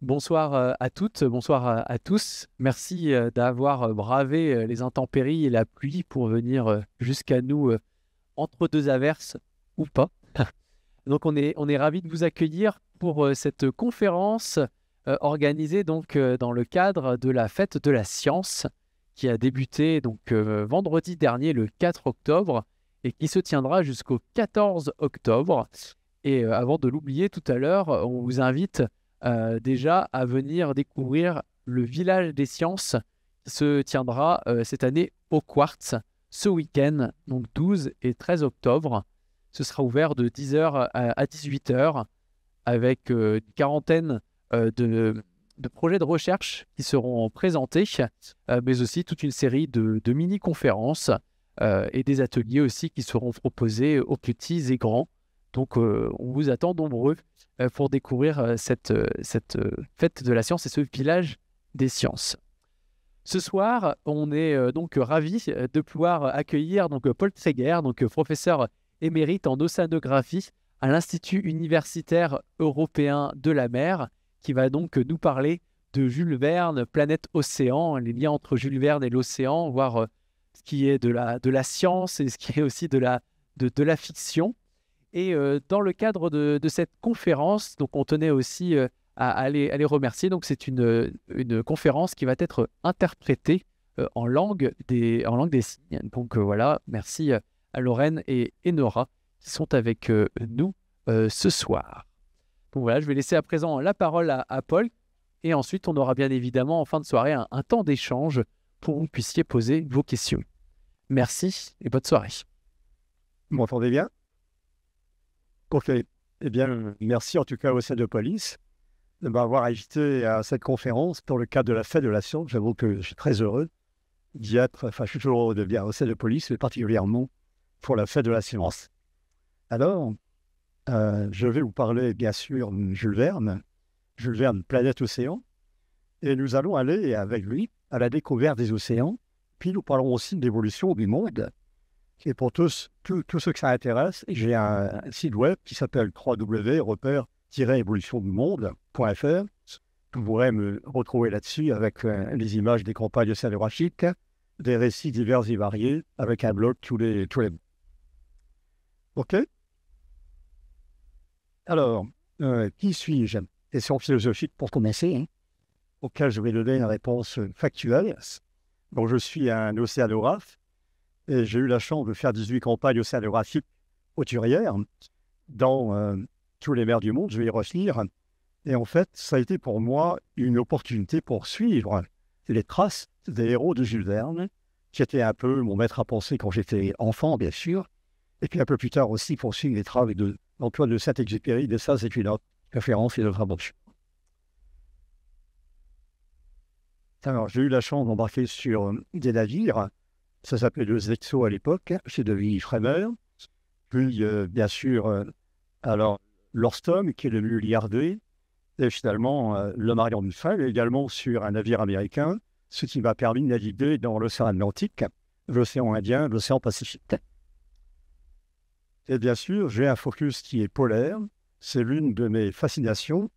Bonsoir euh, à toutes, bonsoir euh, à tous. Merci euh, d'avoir bravé les intempéries et la pluie pour venir jusqu'à nous entre deux averses ou pas. Donc on est, on est ravis de vous accueillir pour cette conférence organisée donc dans le cadre de la fête de la science qui a débuté donc euh, vendredi dernier le 4 octobre et qui se tiendra jusqu'au 14 octobre. Et euh, avant de l'oublier tout à l'heure, on vous invite euh, déjà à venir découvrir le village des sciences qui se tiendra cette année au Quartz ce week-end, donc 12 et 13 octobre. Ce sera ouvert de 10h à 18h avec une quarantaine de de projets de recherche qui seront présentés, euh, mais aussi toute une série de, mini-conférences euh, et des ateliers aussi qui seront proposés aux petits et grands. Donc, euh, on vous attend nombreux pour découvrir cette, fête de la science et ce village des sciences. Ce soir, on est donc ravis de pouvoir accueillir donc Paul Tréguer, donc professeur émérite en océanographie à l'Institut universitaire européen de la mer qui va donc nous parler de Jules Verne, Planète Océan, les liens entre Jules Verne et l'océan, voir euh, ce qui est de la, de la science et ce qui est aussi de la, de, la fiction. Et euh, dans le cadre de, cette conférence, donc on tenait aussi euh, à, les, remercier. Donc c'est une, conférence qui va être interprétée en, langue des, en langue des signes. Donc voilà, merci à Lorraine et Nora qui sont avec nous ce soir voilà, je vais laisser à présent la parole à, Paul. Et ensuite, on aura bien évidemment en fin de soirée un, temps d'échange pour que vous puissiez poser vos questions. Merci et bonne soirée. Vous m'entendez bien Ok. Eh bien, euh. merci en tout cas au sein de Police de m'avoir invité à cette conférence pour le cadre de la fête de la science. J'avoue que je suis très heureux d'y être. Enfin, je suis toujours heureux de bien au sein de Police, mais particulièrement pour la fête de la science. Alors, euh, je vais vous parler, bien sûr, de Jules Verne, Jules Verne, Planète Océan. Et nous allons aller avec lui à la découverte des océans. Puis nous parlerons aussi de l'évolution du monde. Et pour tous, ceux que ça intéresse, j'ai un site web qui s'appelle wwwrepère mondefr Vous pourrez me retrouver là-dessus avec euh, les images des campagnes océanographiques, des récits divers et variés, avec un blog tous les, tous OK alors, euh, qui suis-je Question philosophique pour commencer, hein, auquel je vais donner une réponse factuelle. Bon, je suis un océanographe et j'ai eu la chance de faire 18 campagnes océanographiques auturières dans euh, tous les mers du monde. Je vais y revenir. Et en fait, ça a été pour moi une opportunité pour suivre les traces des héros de Jules Verne, qui était un peu mon maître à penser quand j'étais enfant, bien sûr, et puis un peu plus tard aussi pour suivre les travaux de, l'emploi de saint exupéry, de ça, c'est une autre référence et de approche. Alors, j'ai eu la chance d'embarquer sur euh, des navires. Ça s'appelait le Zexo à l'époque, c'est devenu Framer. Puis, euh, bien sûr, euh, alors, l'Orstom, qui est le liardé, et finalement, le Marion de également sur un navire américain, ce qui m'a permis de naviguer dans l'océan Atlantique, l'océan Indien, l'océan Pacifique. Et bien sûr, j'ai un focus qui est polaire. C'est l'une de mes fascinations.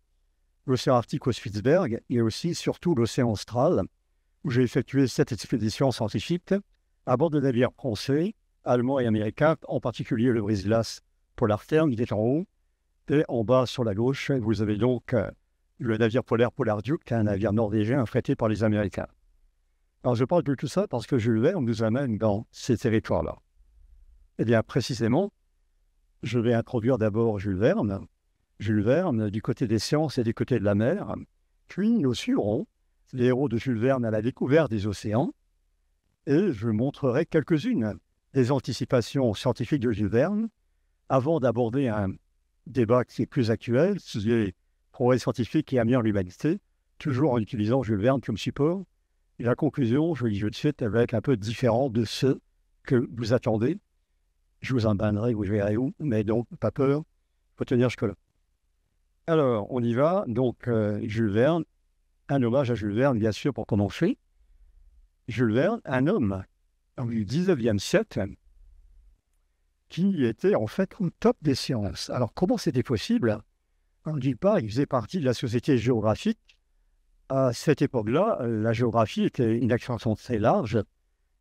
L'océan Arctique au Spitzberg et aussi, surtout, l'océan Austral, où j'ai effectué cette expédition scientifique à bord de navires français, allemands et américains, en particulier le brise-glace Polar qui est en haut. Et en bas, sur la gauche, vous avez donc euh, le navire polaire Polar Duke, un navire norvégien infrété par les Américains. Alors, je parle de tout ça parce que Jules Verne nous amène dans ces territoires-là. Eh bien, précisément, je vais introduire d'abord Jules Verne. Jules Verne du côté des sciences et du côté de la mer. Puis nous suivrons les héros de Jules Verne à la découverte des océans. Et je montrerai quelques-unes des anticipations scientifiques de Jules Verne avant d'aborder un débat qui est plus actuel, les progrès scientifiques et améliorer l'humanité, toujours en utilisant Jules Verne comme support. Et la conclusion, je le dis tout de suite, elle va être un peu différente de ce que vous attendez, je vous en où je verrai où, mais donc, pas peur, il faut tenir jusqu'à là Alors, on y va. Donc, euh, Jules Verne, un hommage à Jules Verne, bien sûr, pour commencer. Jules Verne, un homme du 19e siècle qui était en fait au top des sciences. Alors, comment c'était possible On ne dit pas, il faisait partie de la société géographique. À cette époque-là, la géographie était une action très large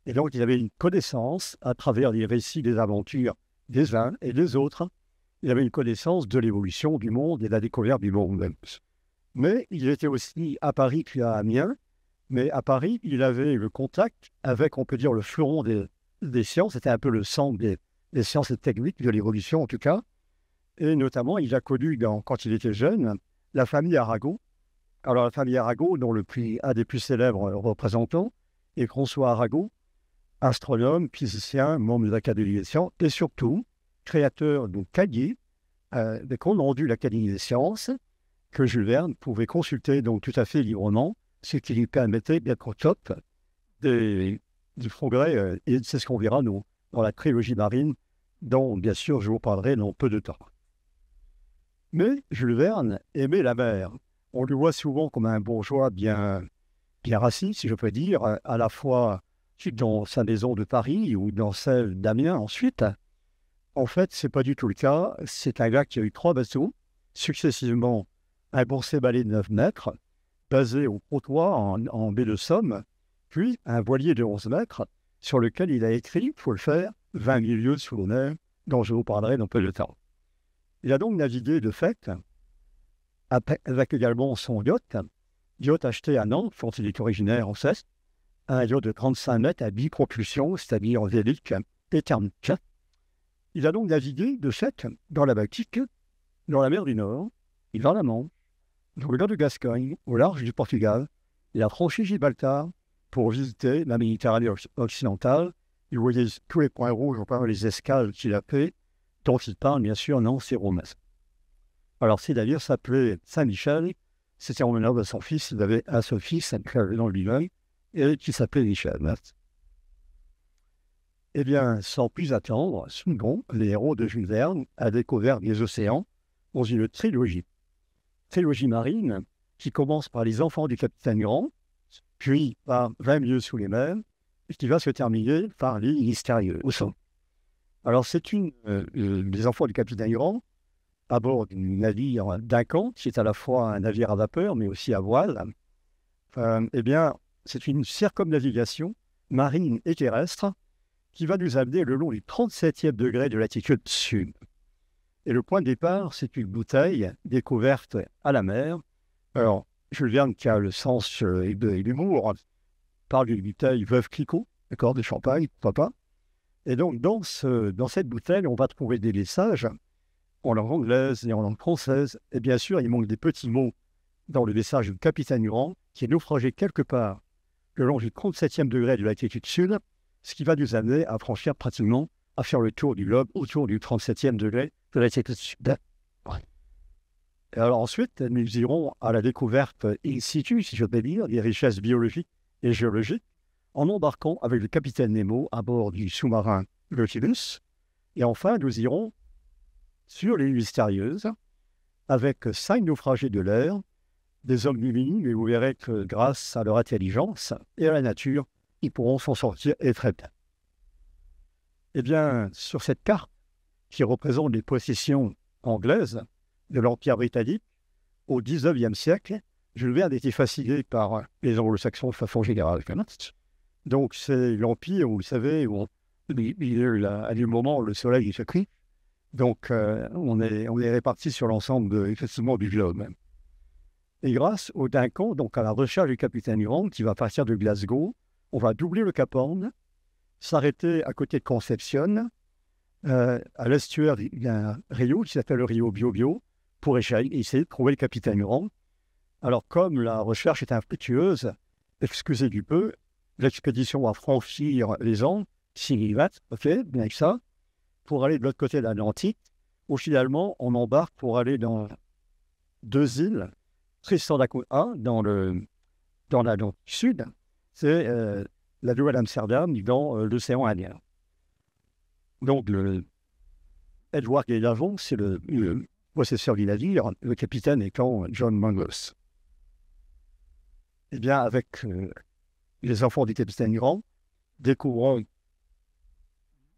et donc, il avait une connaissance à travers les récits des aventures des uns et des autres. Il avait une connaissance de l'évolution du monde et de la découverte du monde. même. Mais il était aussi à Paris puis à Amiens. Mais à Paris, il avait le contact avec, on peut dire, le fleuron des, des sciences. C'était un peu le sang des, des sciences et techniques, de l'évolution en tout cas. Et notamment, il a connu, quand il était jeune, la famille Arago. Alors, la famille Arago, dont le plus, un des plus célèbres représentants est François Arago, astronome, physicien, membre de l'Académie des sciences et surtout créateur d'un cahier euh, de compte l'Académie des sciences que Jules Verne pouvait consulter donc tout à fait librement, ce qui lui permettait d'être au top du progrès. Euh, et c'est ce qu'on verra nous, dans la trilogie marine, dont bien sûr je vous parlerai dans peu de temps. Mais Jules Verne aimait la mer. On le voit souvent comme un bourgeois bien, bien raciste, si je peux dire, à la fois dans sa maison de Paris ou dans celle d'Amiens ensuite. En fait, c'est pas du tout le cas. C'est un gars qui a eu trois bateaux, successivement un boursier balai de 9 mètres, basé au trottoir en, en baie de Somme, puis un voilier de 11 mètres, sur lequel il a écrit, faut le faire, 20 000 lieues sous dont je vous parlerai dans peu de temps. Il a donc navigué de fait, avec également son yacht, yacht acheté à Nantes, dont il est originaire en Ceste, un de 35 mètres à bi c'est-à-dire vélique et thermique. Il a donc navigué, de fait, dans la Baltique, dans la mer du Nord, et dans la Manche, dans le nord de Gascogne, au large du Portugal, il a franchi Gibraltar pour visiter la Méditerranée occidentale. Il voyait tous les points rouges, on parle les escales qu'il a fait, dont il parle bien sûr non, c'est Alors c'est d'ailleurs s'appelait Saint-Michel, c'était en l'honneur de son fils, il avait un fils, saint dans lui-même, et qui s'appelait Richard Eh bien, sans plus attendre, Sungon, les héros de Jules Verne, a découvert les océans dans une trilogie. Trilogie marine qui commence par Les Enfants du Capitaine Grant, puis par 20 lieues sous les mers, et qui va se terminer par L'île mystérieuse Alors, c'est une. les euh, euh, Enfants du Capitaine Grant à bord d'un navire camp qui est à la fois un navire à vapeur, mais aussi à voile, euh, eh bien, c'est une circumnavigation marine et terrestre qui va nous amener le long du 37e degré de latitude sud. Et le point de départ, c'est une bouteille découverte à la mer. Alors, Jules Verne, qui a le sens euh, et de l'humour, parle d'une bouteille veuve cliquot, d'accord, de champagne, papa. Et donc, dans, cette bouteille, on va trouver des messages en langue anglaise et en langue française. Et bien sûr, il manque des petits mots dans le message du capitaine Durand, qui est naufragé quelque part le long du 37e degré de latitude sud, ce qui va nous amener à franchir pratiquement, à faire le tour du globe autour du 37e degré de latitude sud. ensuite, nous irons à la découverte in situ, si je peux dire, des richesses biologiques et géologiques, en embarquant avec le capitaine Nemo à bord du sous-marin Nautilus. Et enfin, nous irons sur les mystérieuses avec cinq naufragés de l'air des hommes lumineux, mais vous verrez que grâce à leur intelligence et à la nature, ils pourront s'en sortir et très bien. Eh bien, sur cette carte, qui représente les possessions anglaises de l'Empire britannique au XIXe siècle, Jules était fasciné par les anglo-saxons de façon générale. Donc, c'est l'Empire, vous savez, où à du moment le soleil se Donc, euh, on est, on est réparti sur l'ensemble, effectivement, du globe. Et grâce au Duncan, donc à la recherche du capitaine Huron qui va partir de Glasgow, on va doubler le Cap Horn, s'arrêter à côté de Concepcion, euh, à l'estuaire d'un rio qui s'appelle le rio Bio Bio, pour essayer, de trouver le capitaine Huron Alors, comme la recherche est infructueuse, excusez du peu, l'expédition va franchir les Andes, Sirivat, ok, bien avec ça, pour aller de l'autre côté de l'Atlantique, où finalement on embarque pour aller dans deux îles Tristan da dans, le, dans Sud, c'est euh, la nouvelle Amsterdam dans euh, l'océan Indien. Donc, le Edward Glenarvan, c'est le, possesseur du navire, le capitaine étant John Mangus. Eh bien, avec euh, les enfants du capitaine découvrant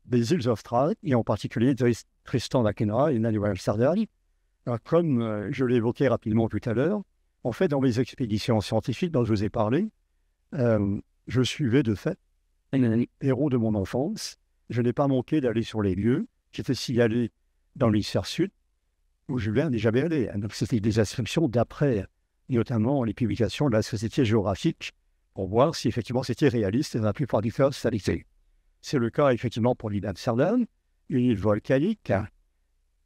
des îles australes, et en particulier Tristan d'Aquena et la Nouvelle-Amsterdam, comme je l'ai évoqué rapidement tout à l'heure, en fait, dans mes expéditions scientifiques dont je vous ai parlé, euh, je suivais de fait un héros de mon enfance. Je n'ai pas manqué d'aller sur les lieux qui étaient signalés dans l'hémisphère sud, où Verne n'est jamais allé. Hein. Donc, c'était des inscriptions d'après, notamment les publications de la Société géographique, pour voir si effectivement c'était réaliste et la plupart du cas, C'est le cas effectivement pour l'île d'Amsterdam, une île volcanique, hein,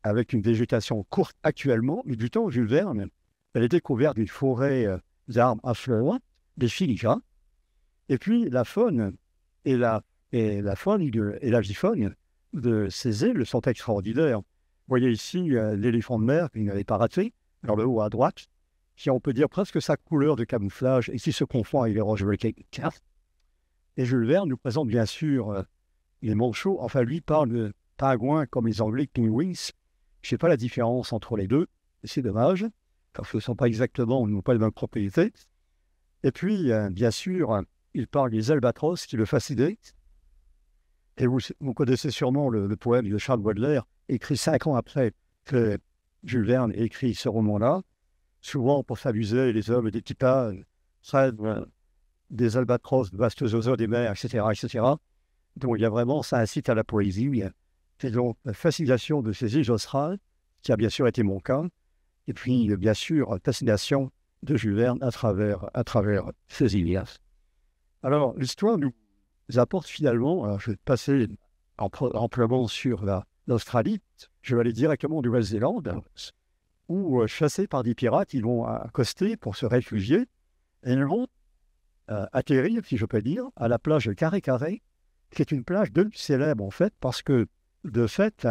avec une végétation courte actuellement, mais du temps Jules Verne elle était couverte d'une forêt euh, d'arbres à fleurs, des filigras. Et puis la faune et la, et la faune de, et la de ces ailes sont extraordinaires. Vous voyez ici euh, l'éléphant de mer qu'il n'avait pas raté, dans le haut à droite, qui on peut dire presque sa couleur de camouflage et qui se confond avec les roches volcaniques. Et Jules Verne nous présente bien sûr euh, les manchots, enfin lui parle de pingouins comme les anglais pingouins. Je ne sais pas la différence entre les deux, c'est dommage ce ne sont pas exactement, ils n'ont pas les mêmes propriétés. Et puis, euh, bien sûr, il parle des albatros qui le fascinaient. Et vous, connaissez sûrement le, poème de Charles Baudelaire, écrit cinq ans après que Jules Verne ait écrit ce roman-là. Souvent, pour s'amuser, les hommes et les titanes des albatros, de vastes oiseaux des mers, etc., etc. Donc, il y a vraiment, ça incite à la poésie. C'est donc la fascination de ces îles australes, qui a bien sûr été mon cas, et puis bien sûr fascination de Juverne à travers, à travers ses Ilias. Alors l'histoire nous apporte finalement, hein, je vais passer amplement sur l'Australie, je vais aller directement du Nouvelle-Zélande, où euh, chassés par des pirates, ils vont accoster pour se réfugier, et ils vont euh, atterrir, si je peux dire, à la plage Carré Carré, qui est une plage de célèbre en fait, parce que de fait,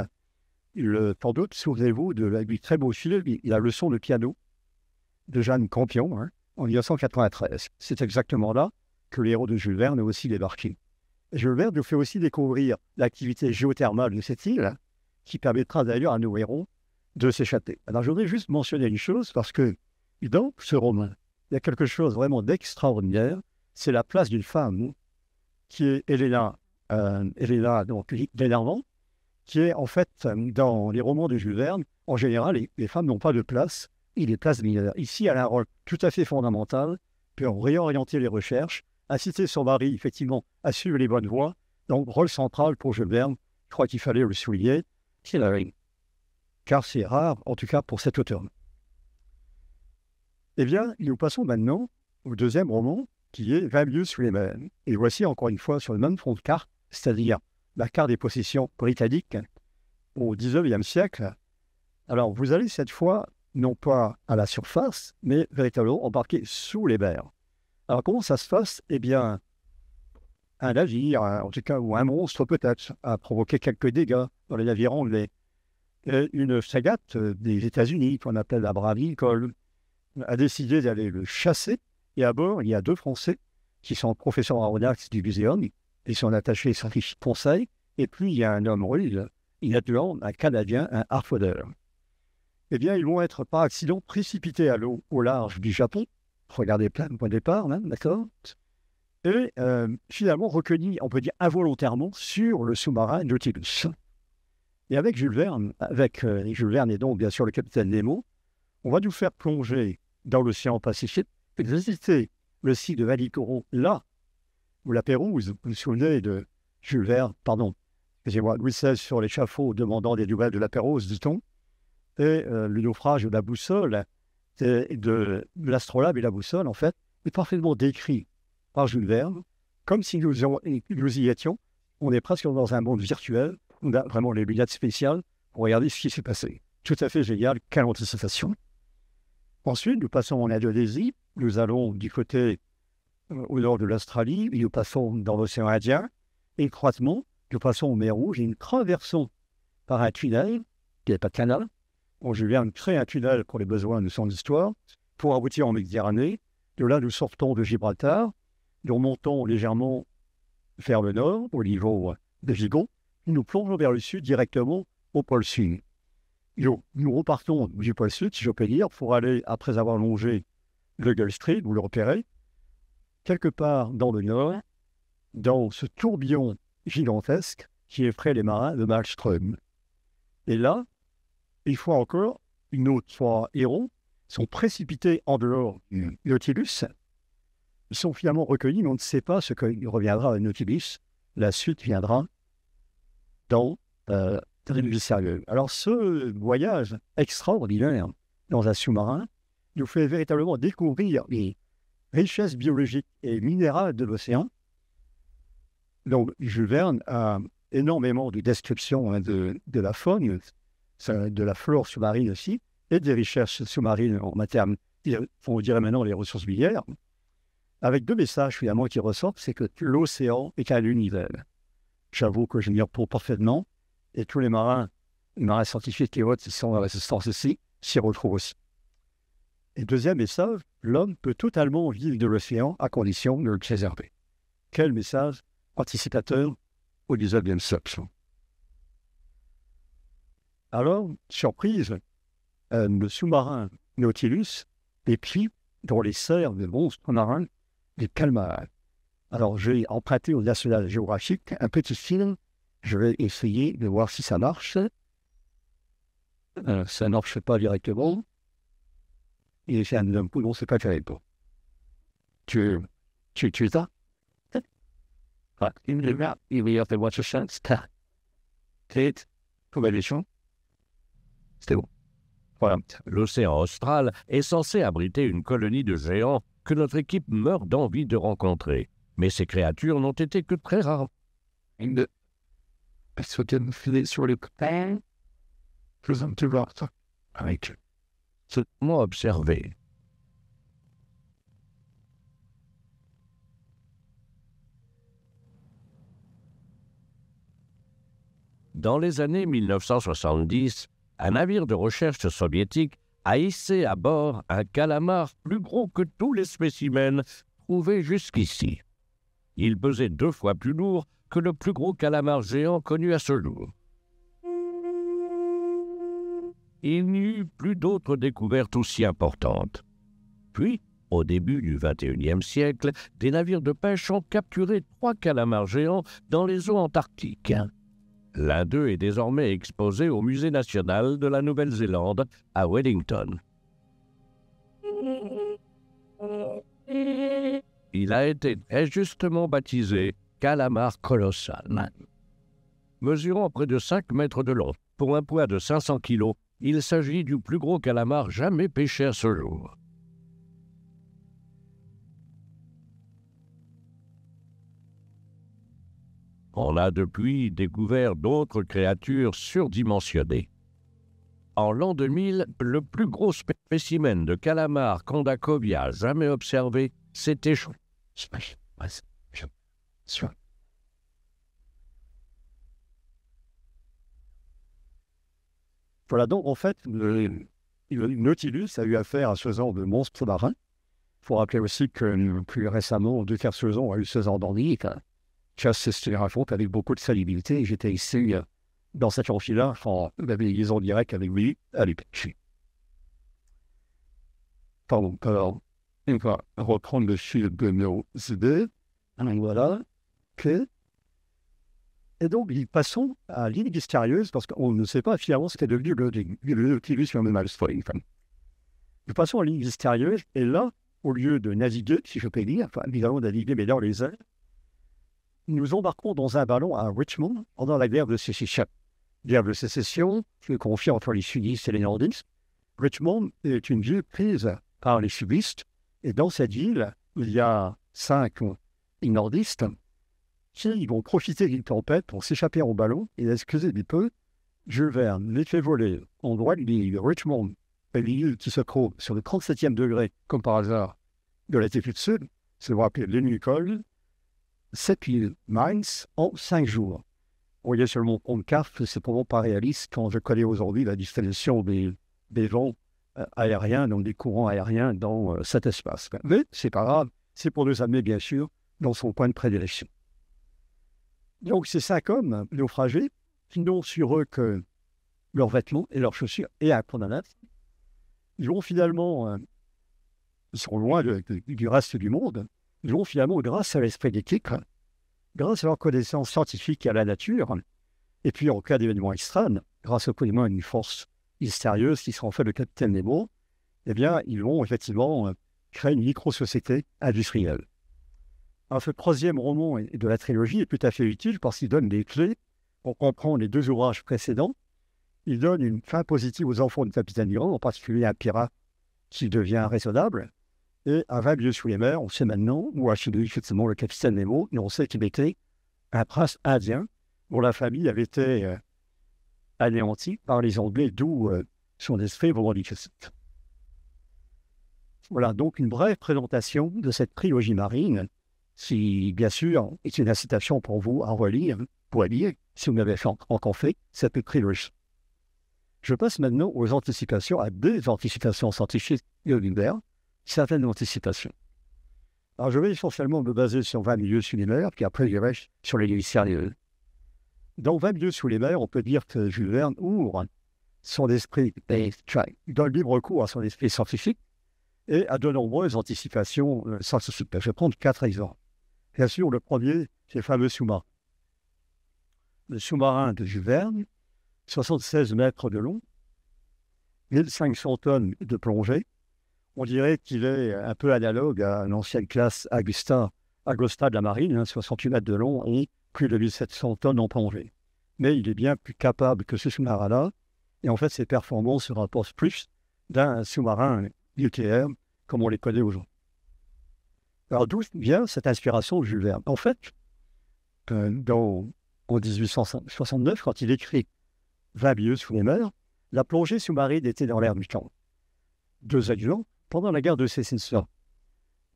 le, d'autres, souvenez-vous de, la très beau film, La leçon de piano de Jeanne Campion, hein, en 1993. C'est exactement là que héros de Jules Verne a aussi débarqué. Jules Verne nous fait aussi découvrir l'activité géothermale de cette île, qui permettra d'ailleurs à nos héros de s'échapper. Alors, je voudrais juste mentionner une chose, parce que dans ce roman, il y a quelque chose vraiment d'extraordinaire, c'est la place d'une femme qui est Elena, euh, donc, qui est en fait, dans les romans de Jules Verne, en général, les, femmes n'ont pas de place, et les places mineures. Ici, elle a un rôle tout à fait fondamental pour réorienter les recherches, inciter son mari, effectivement, à suivre les bonnes voies. Donc, rôle central pour Jules Verne, je crois qu'il fallait le souligner, c'est car c'est rare, en tout cas pour cet auteur. Eh bien, nous passons maintenant au deuxième roman, qui est 20 lieues sur les mêmes. Et voici encore une fois sur le même fond de carte, c'est-à-dire la carte des possessions britanniques au 19e siècle. Alors, vous allez cette fois, non pas à la surface, mais véritablement embarquer sous les mers. Alors, comment ça se passe Eh bien, un navire, hein, en tout cas, ou un monstre peut-être, a provoqué quelques dégâts dans les navires anglais. une frégate des États-Unis, qu'on appelle la Brave Lincoln, a décidé d'aller le chasser. Et à bord, il y a deux Français qui sont professeurs aéronautiques du muséum, sont son attaché Sarish Conseil. Et puis, il y a un homme rude, inattenant, un Canadien, un Harfoder. Eh bien, ils vont être par accident précipités à l'eau au large du Japon. Regardez plein de points de départ, hein, d'accord Et euh, finalement recueillis, on peut dire involontairement, sur le sous-marin Nautilus. Et avec Jules Verne, avec euh, Jules Verne et donc bien sûr le capitaine Nemo, on va nous faire plonger dans l'océan Pacifique, visiter le site de valicoron là ou la Pérouse. Vous vous souvenez de Jules Verne, pardon, excusez-moi, Louis XVI sur l'échafaud demandant des nouvelles de la Pérouse, dit-on, et euh, le naufrage de la boussole, de, l'astrolabe et la boussole, en fait, est parfaitement décrit par Jules Verne, comme si nous, nous y étions. On est presque dans un monde virtuel. On a vraiment les lunettes spéciales pour regarder ce qui s'est passé. Tout à fait génial, quelle anticipation. Ensuite, nous passons en Indonésie. Nous allons du côté euh, au nord de l'Australie, nous passons dans l'océan Indien, et croisement, nous passons au mer Rouge et nous traversons par un tunnel, qui n'est pas de canal. Bon, je viens de créer un tunnel pour les besoins de son histoire, pour aboutir en Méditerranée. De là, nous sortons de Gibraltar, nous remontons légèrement vers le nord, au niveau de Gigon, nous plongeons vers le sud directement au pôle sud. Nous, nous repartons du pôle sud, si je peux dire, pour aller, après avoir longé le Gulf Stream, vous le repérez, quelque part dans le nord, dans ce tourbillon gigantesque qui effraie les marins de Malmström. Et là, une fois encore, une autre fois héros, sont précipités en dehors du Nautilus, sont finalement recueillis, mais on ne sait pas ce qu'il reviendra à Nautilus. La suite viendra dans euh, sérieux. Alors ce voyage extraordinaire dans un sous-marin nous fait véritablement découvrir les richesse biologique et minérale de l'océan. Donc, Jules Verne a énormément de descriptions hein, de, la faune, de la flore sous-marine aussi, et des richesses sous-marines en matière, on dirait maintenant les ressources minières, avec deux messages finalement qui ressortent, c'est que l'océan est à l'univers. J'avoue que je m'y repose parfaitement, et tous les marins, les marins scientifiques et autres qui sont dans la résistance ici, s'y retrouvent aussi. Et deuxième message, l'homme peut totalement vivre de l'océan à condition de le préserver. Quel message anticipateur au 19e Alors, surprise, euh, le sous-marin Nautilus et dans les serres de monstres marins les calmars. Alors, j'ai emprunté au National Geographic un petit style. Je vais essayer de voir si ça marche. Euh, ça ne marche pas directement. Il est allé un peu c'est pas fois-ci, Tu, tu, tu ça Ah, il me a, il m'a fait C'était bon. L'océan austral est censé abriter une colonie de géants que notre équipe meurt d'envie de rencontrer. Mais ces créatures n'ont été que très rares. me sur le copain Je avec seulement observé. Dans les années 1970, un navire de recherche soviétique a hissé à bord un calamar plus gros que tous les spécimens trouvés jusqu'ici. Il pesait deux fois plus lourd que le plus gros calamar géant connu à ce jour. il n'y eut plus d'autres découvertes aussi importantes. Puis, au début du XXIe siècle, des navires de pêche ont capturé trois calamars géants dans les eaux antarctiques. L'un d'eux est désormais exposé au Musée national de la Nouvelle-Zélande à Wellington. Il a été très justement baptisé Calamar colossal, mesurant près de 5 mètres de long pour un poids de 500 kg il s'agit du plus gros calamar jamais pêché à ce jour. On a depuis découvert d'autres créatures surdimensionnées. En l'an 2000, le plus gros spécimen de calamar a jamais observé s'est échoué. Voilà, donc en fait, le, Nautilus a eu affaire à ce genre de monstre marin. Il faut rappeler aussi que plus récemment, deux genre ont eu ce genre d'ennui. Chasse, je les avec beaucoup de salubrité. J'étais ici euh, dans cette chanchée-là, en liaison directe avec lui à l'époque. Pardon, alors, on va reprendre le fil de nos idées. Voilà, que et donc, passons à l'île mystérieuse, parce qu'on ne sait pas finalement ce qu'est devenu le, le Nautilus Nous passons à l'île mystérieuse, et là, au lieu de naviguer, si je peux dire, nous les nous embarquons dans un ballon à Richmond pendant la guerre de sécession. Guerre de sécession, est conflit entre les sudistes et les nordistes. Richmond est une ville prise par les sudistes, et dans cette ville, il y a cinq nordistes qui ils vont profiter d'une tempête pour s'échapper au ballon et excusez du peu. je Verne les fait voler en droit de Richmond, une qui se trouve sur le 37e degré, comme par hasard, de latitude sud, se voit appeler l'Unicole, cette île Mainz, en cinq jours. voyez sur mon compte carte, c'est probablement pas réaliste quand je connais aujourd'hui la distribution des, des vents euh, aériens, donc des courants aériens dans euh, cet espace. Mais c'est pas grave, c'est pour nous amener, bien sûr, dans son point de prédilection. Donc, ces cinq hommes naufragés n'ont sur eux que leurs vêtements et leurs chaussures et un condamnat. Ils vont finalement, ils euh, sont loin du reste du monde, ils vont finalement, grâce à l'esprit d'éthique, grâce à leur connaissance scientifique et à la nature, et puis en cas d'événement extrême, grâce au connaissement d'une une force mystérieuse qui sera en fait le capitaine Nemo, eh bien, ils vont effectivement euh, créer une micro-société industrielle ce troisième roman de la trilogie est tout à fait utile parce qu'il donne des clés pour comprendre les deux ouvrages précédents. Il donne une fin positive aux enfants du capitaine Nemo, en particulier à Pirate qui devient raisonnable. Et à 20 sous les mers, on sait maintenant, où a subi, effectivement, le capitaine Nemo, et on sait qu'il était un prince indien dont la famille avait été euh, anéantie par les Anglais, d'où euh, son esprit volontiers. Voilà donc une brève présentation de cette trilogie marine si, bien sûr, c'est une incitation pour vous à relire, pour lire, si vous n'avez encore fait, cette riche. Je passe maintenant aux anticipations, à des anticipations scientifiques et l'univers, certaines anticipations. Alors, je vais essentiellement me baser sur 20 milieux sous les mers, puis après, j'irai sur les lieux sérieux. Dans 20 milieux sous les mers, on peut dire que Jules Verne ouvre son esprit, donne libre cours à son esprit scientifique et à de nombreuses anticipations euh, scientifiques. Je vais prendre quatre exemples. Bien sûr, le premier, c'est le fameux sous-marin. Le sous-marin de Juverne, 76 mètres de long, 1500 tonnes de plongée. On dirait qu'il est un peu analogue à l'ancienne classe Augusta, Agosta de la marine, 68 hein, mètres de long et plus de 1700 tonnes en plongée. Mais il est bien plus capable que ce sous-marin-là. Et en fait, ses performances se rapportent plus d'un sous-marin UTR comme on les connaît aujourd'hui. Alors d'où vient cette inspiration de Jules Verne En fait, euh, en 1869, quand il écrit 20 sous les mers, la plongée sous-marine était dans l'air du temps. Deux tard, pendant la guerre de Sécession.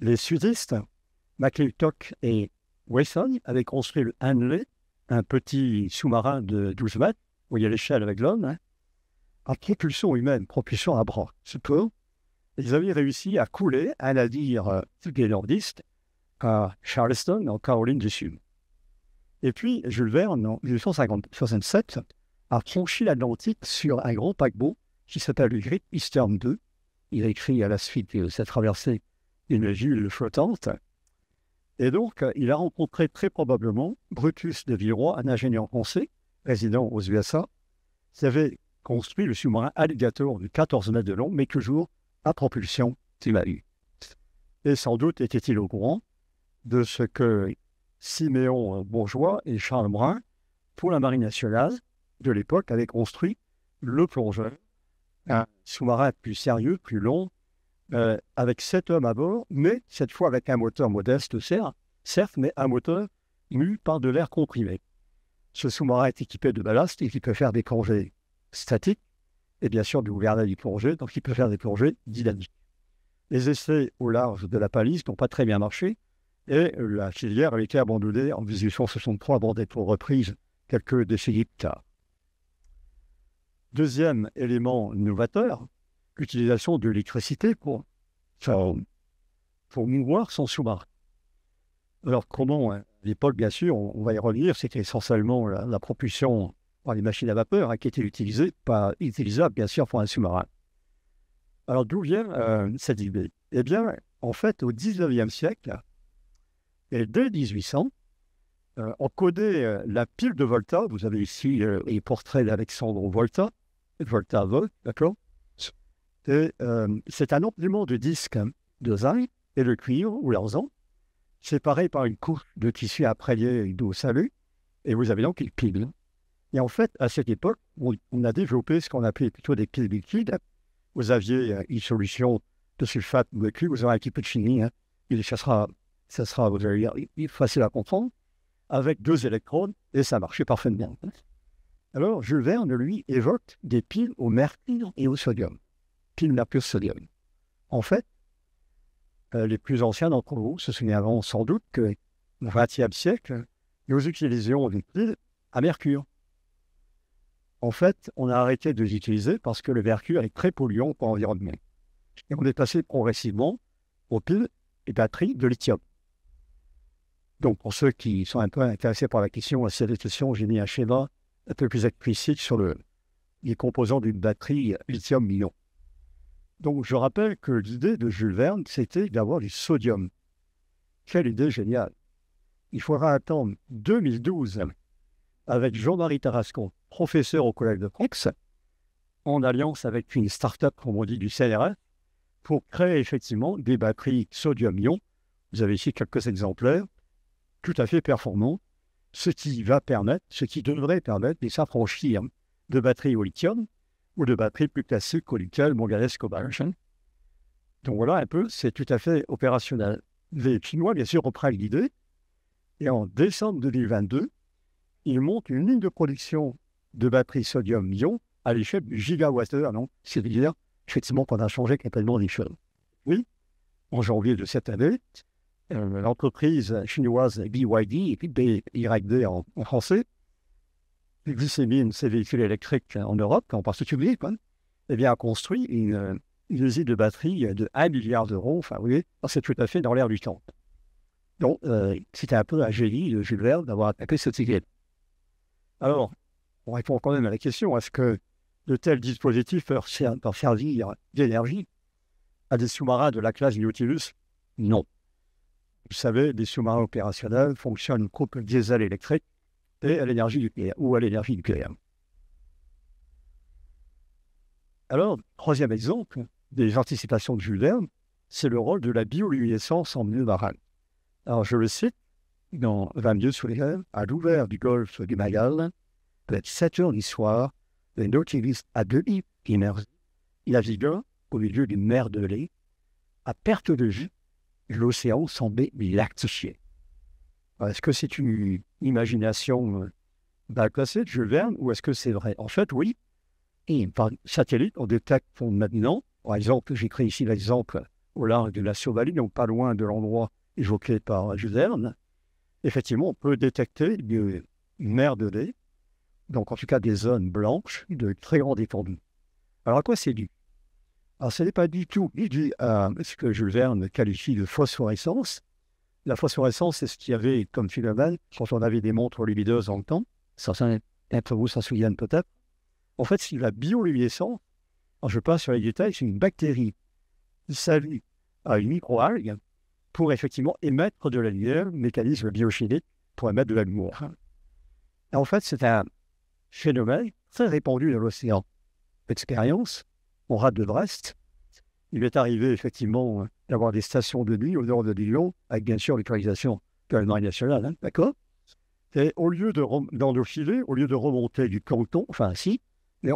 Les sudistes, McClintock et Wesson, avaient construit le Hanley, un petit sous-marin de 12 mètres, où il l'échelle avec l'homme, à hein. propulsion humaine, propulsion à bras. C'est tout ils avaient réussi à couler à la dire euh, à Charleston, en Caroline du Sud. Et puis, Jules Verne, en 1867, a franchi l'Atlantique sur un grand paquebot qui s'appelle le Great Eastern II. Il écrit à la suite de sa traversée une ville flottante. Et donc, il a rencontré très probablement Brutus de Viroy, un ingénieur français résident aux USA, qui avait construit le sous-marin Alligator de 14 mètres de long, mais que jour à propulsion qu'il Et sans doute était-il au courant de ce que Siméon Bourgeois et Charles Brun, pour la marine nationale de l'époque, avaient construit le plongeur, un sous-marin plus sérieux, plus long, euh, avec sept hommes à bord, mais cette fois avec un moteur modeste, certes, mais un moteur mu par de l'air comprimé. Ce sous-marin est équipé de ballast et il peut faire des congés statiques et bien sûr du gouvernail du plongée, donc il peut faire des plongées dynamiques. Les essais au large de la Palisse n'ont pas très bien marché, et la filière a été abandonnée en 1863 abordée pour reprise quelques décennies plus tard. Deuxième élément novateur, l'utilisation de l'électricité pour, pour mouvoir son sous-marin. Alors comment, à l'époque bien sûr, on, va y revenir, c'était essentiellement la propulsion par les machines à vapeur, hein, qui étaient utilisées, pas utilisables bien sûr pour un sous-marin. Alors d'où vient euh, cette idée Eh bien, en fait, au 19e siècle, et dès 1800, euh, on codait euh, la pile de Volta. Vous avez ici les portraits d'Alexandre Volta, Volta Volt, d'accord C'est un empilement de disques de zinc et de cuivre ou l'argent, séparés par une couche de tissu lié d'eau salée, et vous avez donc une pile et en fait, à cette époque, on a développé ce qu'on appelait plutôt des piles liquides. Vous aviez euh, une solution de sulfate molécule, vous avez un petit peu de chimie, Il et ça sera, ça vous facile à comprendre, avec deux électrodes, et ça marchait parfaitement. Alors, Jules Verne, lui, évoque des piles au mercure et au sodium. Piles mercure-sodium. En fait, euh, les plus anciens d'entre vous se souviendront sans doute que, au XXe siècle, nous utilisions des piles à mercure en fait, on a arrêté de les utiliser parce que le vercure est très polluant pour l'environnement. Et on est passé progressivement aux piles et batteries de lithium. Donc, pour ceux qui sont un peu intéressés par la question, à cette question, j'ai mis un schéma un peu plus explicite sur le, les composants d'une batterie lithium-ion. Donc, je rappelle que l'idée de Jules Verne, c'était d'avoir du sodium. Quelle idée géniale! Il faudra attendre 2012 avec Jean-Marie Tarascon professeur au Collège de France, en alliance avec une start-up, comme on dit, du CNRS, pour créer effectivement des batteries sodium-ion. Vous avez ici quelques exemplaires, tout à fait performants, ce qui va permettre, ce qui devrait permettre de s'affranchir de batteries au lithium ou de batteries plus classiques au lithium, manganèse, cobalt. Donc voilà un peu, c'est tout à fait opérationnel. Les Chinois, bien sûr, reprennent l'idée. Et en décembre 2022, ils montent une ligne de production de batteries sodium-ion à l'échelle du gigawatt-heure. Donc, c'est dire effectivement qu'on a changé complètement les choses. Oui, en janvier de cette année, euh, l'entreprise chinoise BYD, BYD en, en français, glycémine ses véhicules électriques en Europe, en particulier, hein, eh bien, a construit une, usine de batterie de 1 milliard d'euros. Enfin, oui, c'est tout à fait dans l'air du temps. Donc, euh, c'était un peu un génie de Jules Verne d'avoir attaqué cette idée. Alors, on répond quand même à la question est-ce que de tels dispositifs peuvent, servir d'énergie à des sous-marins de la classe Nautilus Non. Vous savez, des sous-marins opérationnels fonctionnent coupe diesel électrique et à l'énergie ou à l'énergie nucléaire. Alors, troisième exemple des anticipations de Jules Verne, c'est le rôle de la bioluminescence en milieu marin. Alors, je le cite, dans 22 sous les à l'ouvert du golfe du Magal, peut-être 7 heures du soir, un à deux il agit vigueur au milieu d'une mer de lait. À perte de vue, l'océan semblait lactifié. Est-ce que c'est une imagination euh, backpassée de Verne ou est-ce que c'est vrai En fait, oui. Et par satellite, on détecte maintenant, par exemple, j'écris ici l'exemple au large de la Somalie, donc pas loin de l'endroit évoqué par Jules Verne. Effectivement, on peut détecter une mer de lait donc en tout cas des zones blanches de très grande étendue. Alors à quoi c'est dû Alors ce n'est pas du tout dû à ce que Jules Verne qualifie de phosphorescence. La phosphorescence, c'est ce qu'il y avait comme phénomène quand on avait des montres lumineuses en temps. Certains d'entre vous s'en souviennent peut-être. En fait, c'est la bioluminescence. je passe sur les détails, c'est une bactérie salue à une microalgue pour effectivement émettre de la lumière, mécanisme biochimique pour émettre de la lumière. En fait, c'est un phénomène très répandu dans l'océan. Expérience, on rate de Brest. Il est arrivé effectivement d'avoir des stations de nuit au nord de Lyon, avec bien sûr l'utilisation de la nationale, hein, d'accord Et au lieu de filets, au lieu de remonter du canton, enfin si,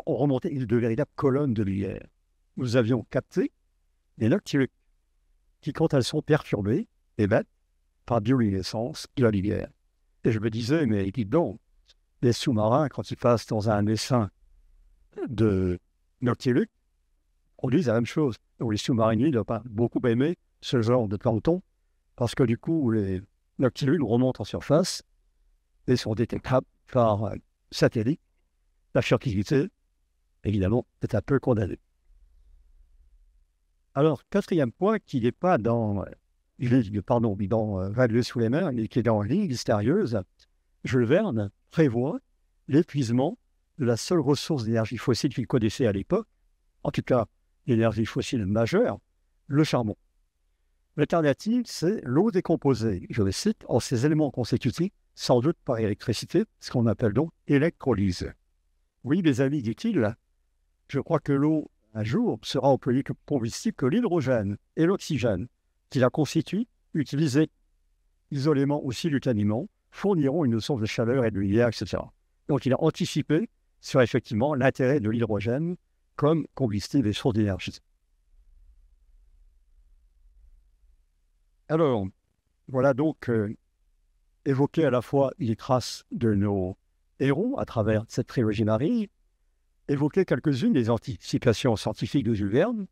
on remontait de véritables colonnes de lumière. Nous avions capté des noctiluques qui, quand elles sont perturbées, émettent par bioluminescence de la lumière. Et je me disais, mais dites donc, les sous-marins, quand ils passent dans un essaim de on produisent la même chose. les sous-mariniers n'ont pas beaucoup aimé ce genre de canton parce que du coup, les Nautilus remontent en surface et sont détectables par euh, satellite. La fertilité, évidemment, est un peu condamnée. Alors, quatrième point, qui n'est pas dans, euh, pardon, dans va euh, sous les mers, mais qui est dans Ligue mystérieuse, Jules Verne prévoit l'épuisement de la seule ressource d'énergie fossile qu'il connaissait à l'époque, en tout cas l'énergie fossile majeure, le charbon. L'alternative, c'est l'eau décomposée, je le cite, en ses éléments constitutifs, sans doute par électricité, ce qu'on appelle donc électrolyse. Oui, mes amis, dit-il, je crois que l'eau, un jour, sera employée comme combustible que l'hydrogène et l'oxygène, qui la constituent, utilisés isolément ou simultanément, fourniront une source de chaleur et de lumière, etc. Donc il a anticipé sur effectivement l'intérêt de l'hydrogène comme combustible et source d'énergie. Alors, voilà donc évoquer euh, évoqué à la fois les traces de nos héros à travers cette trilogie Marie, évoqué quelques-unes des anticipations scientifiques de Jules Verne.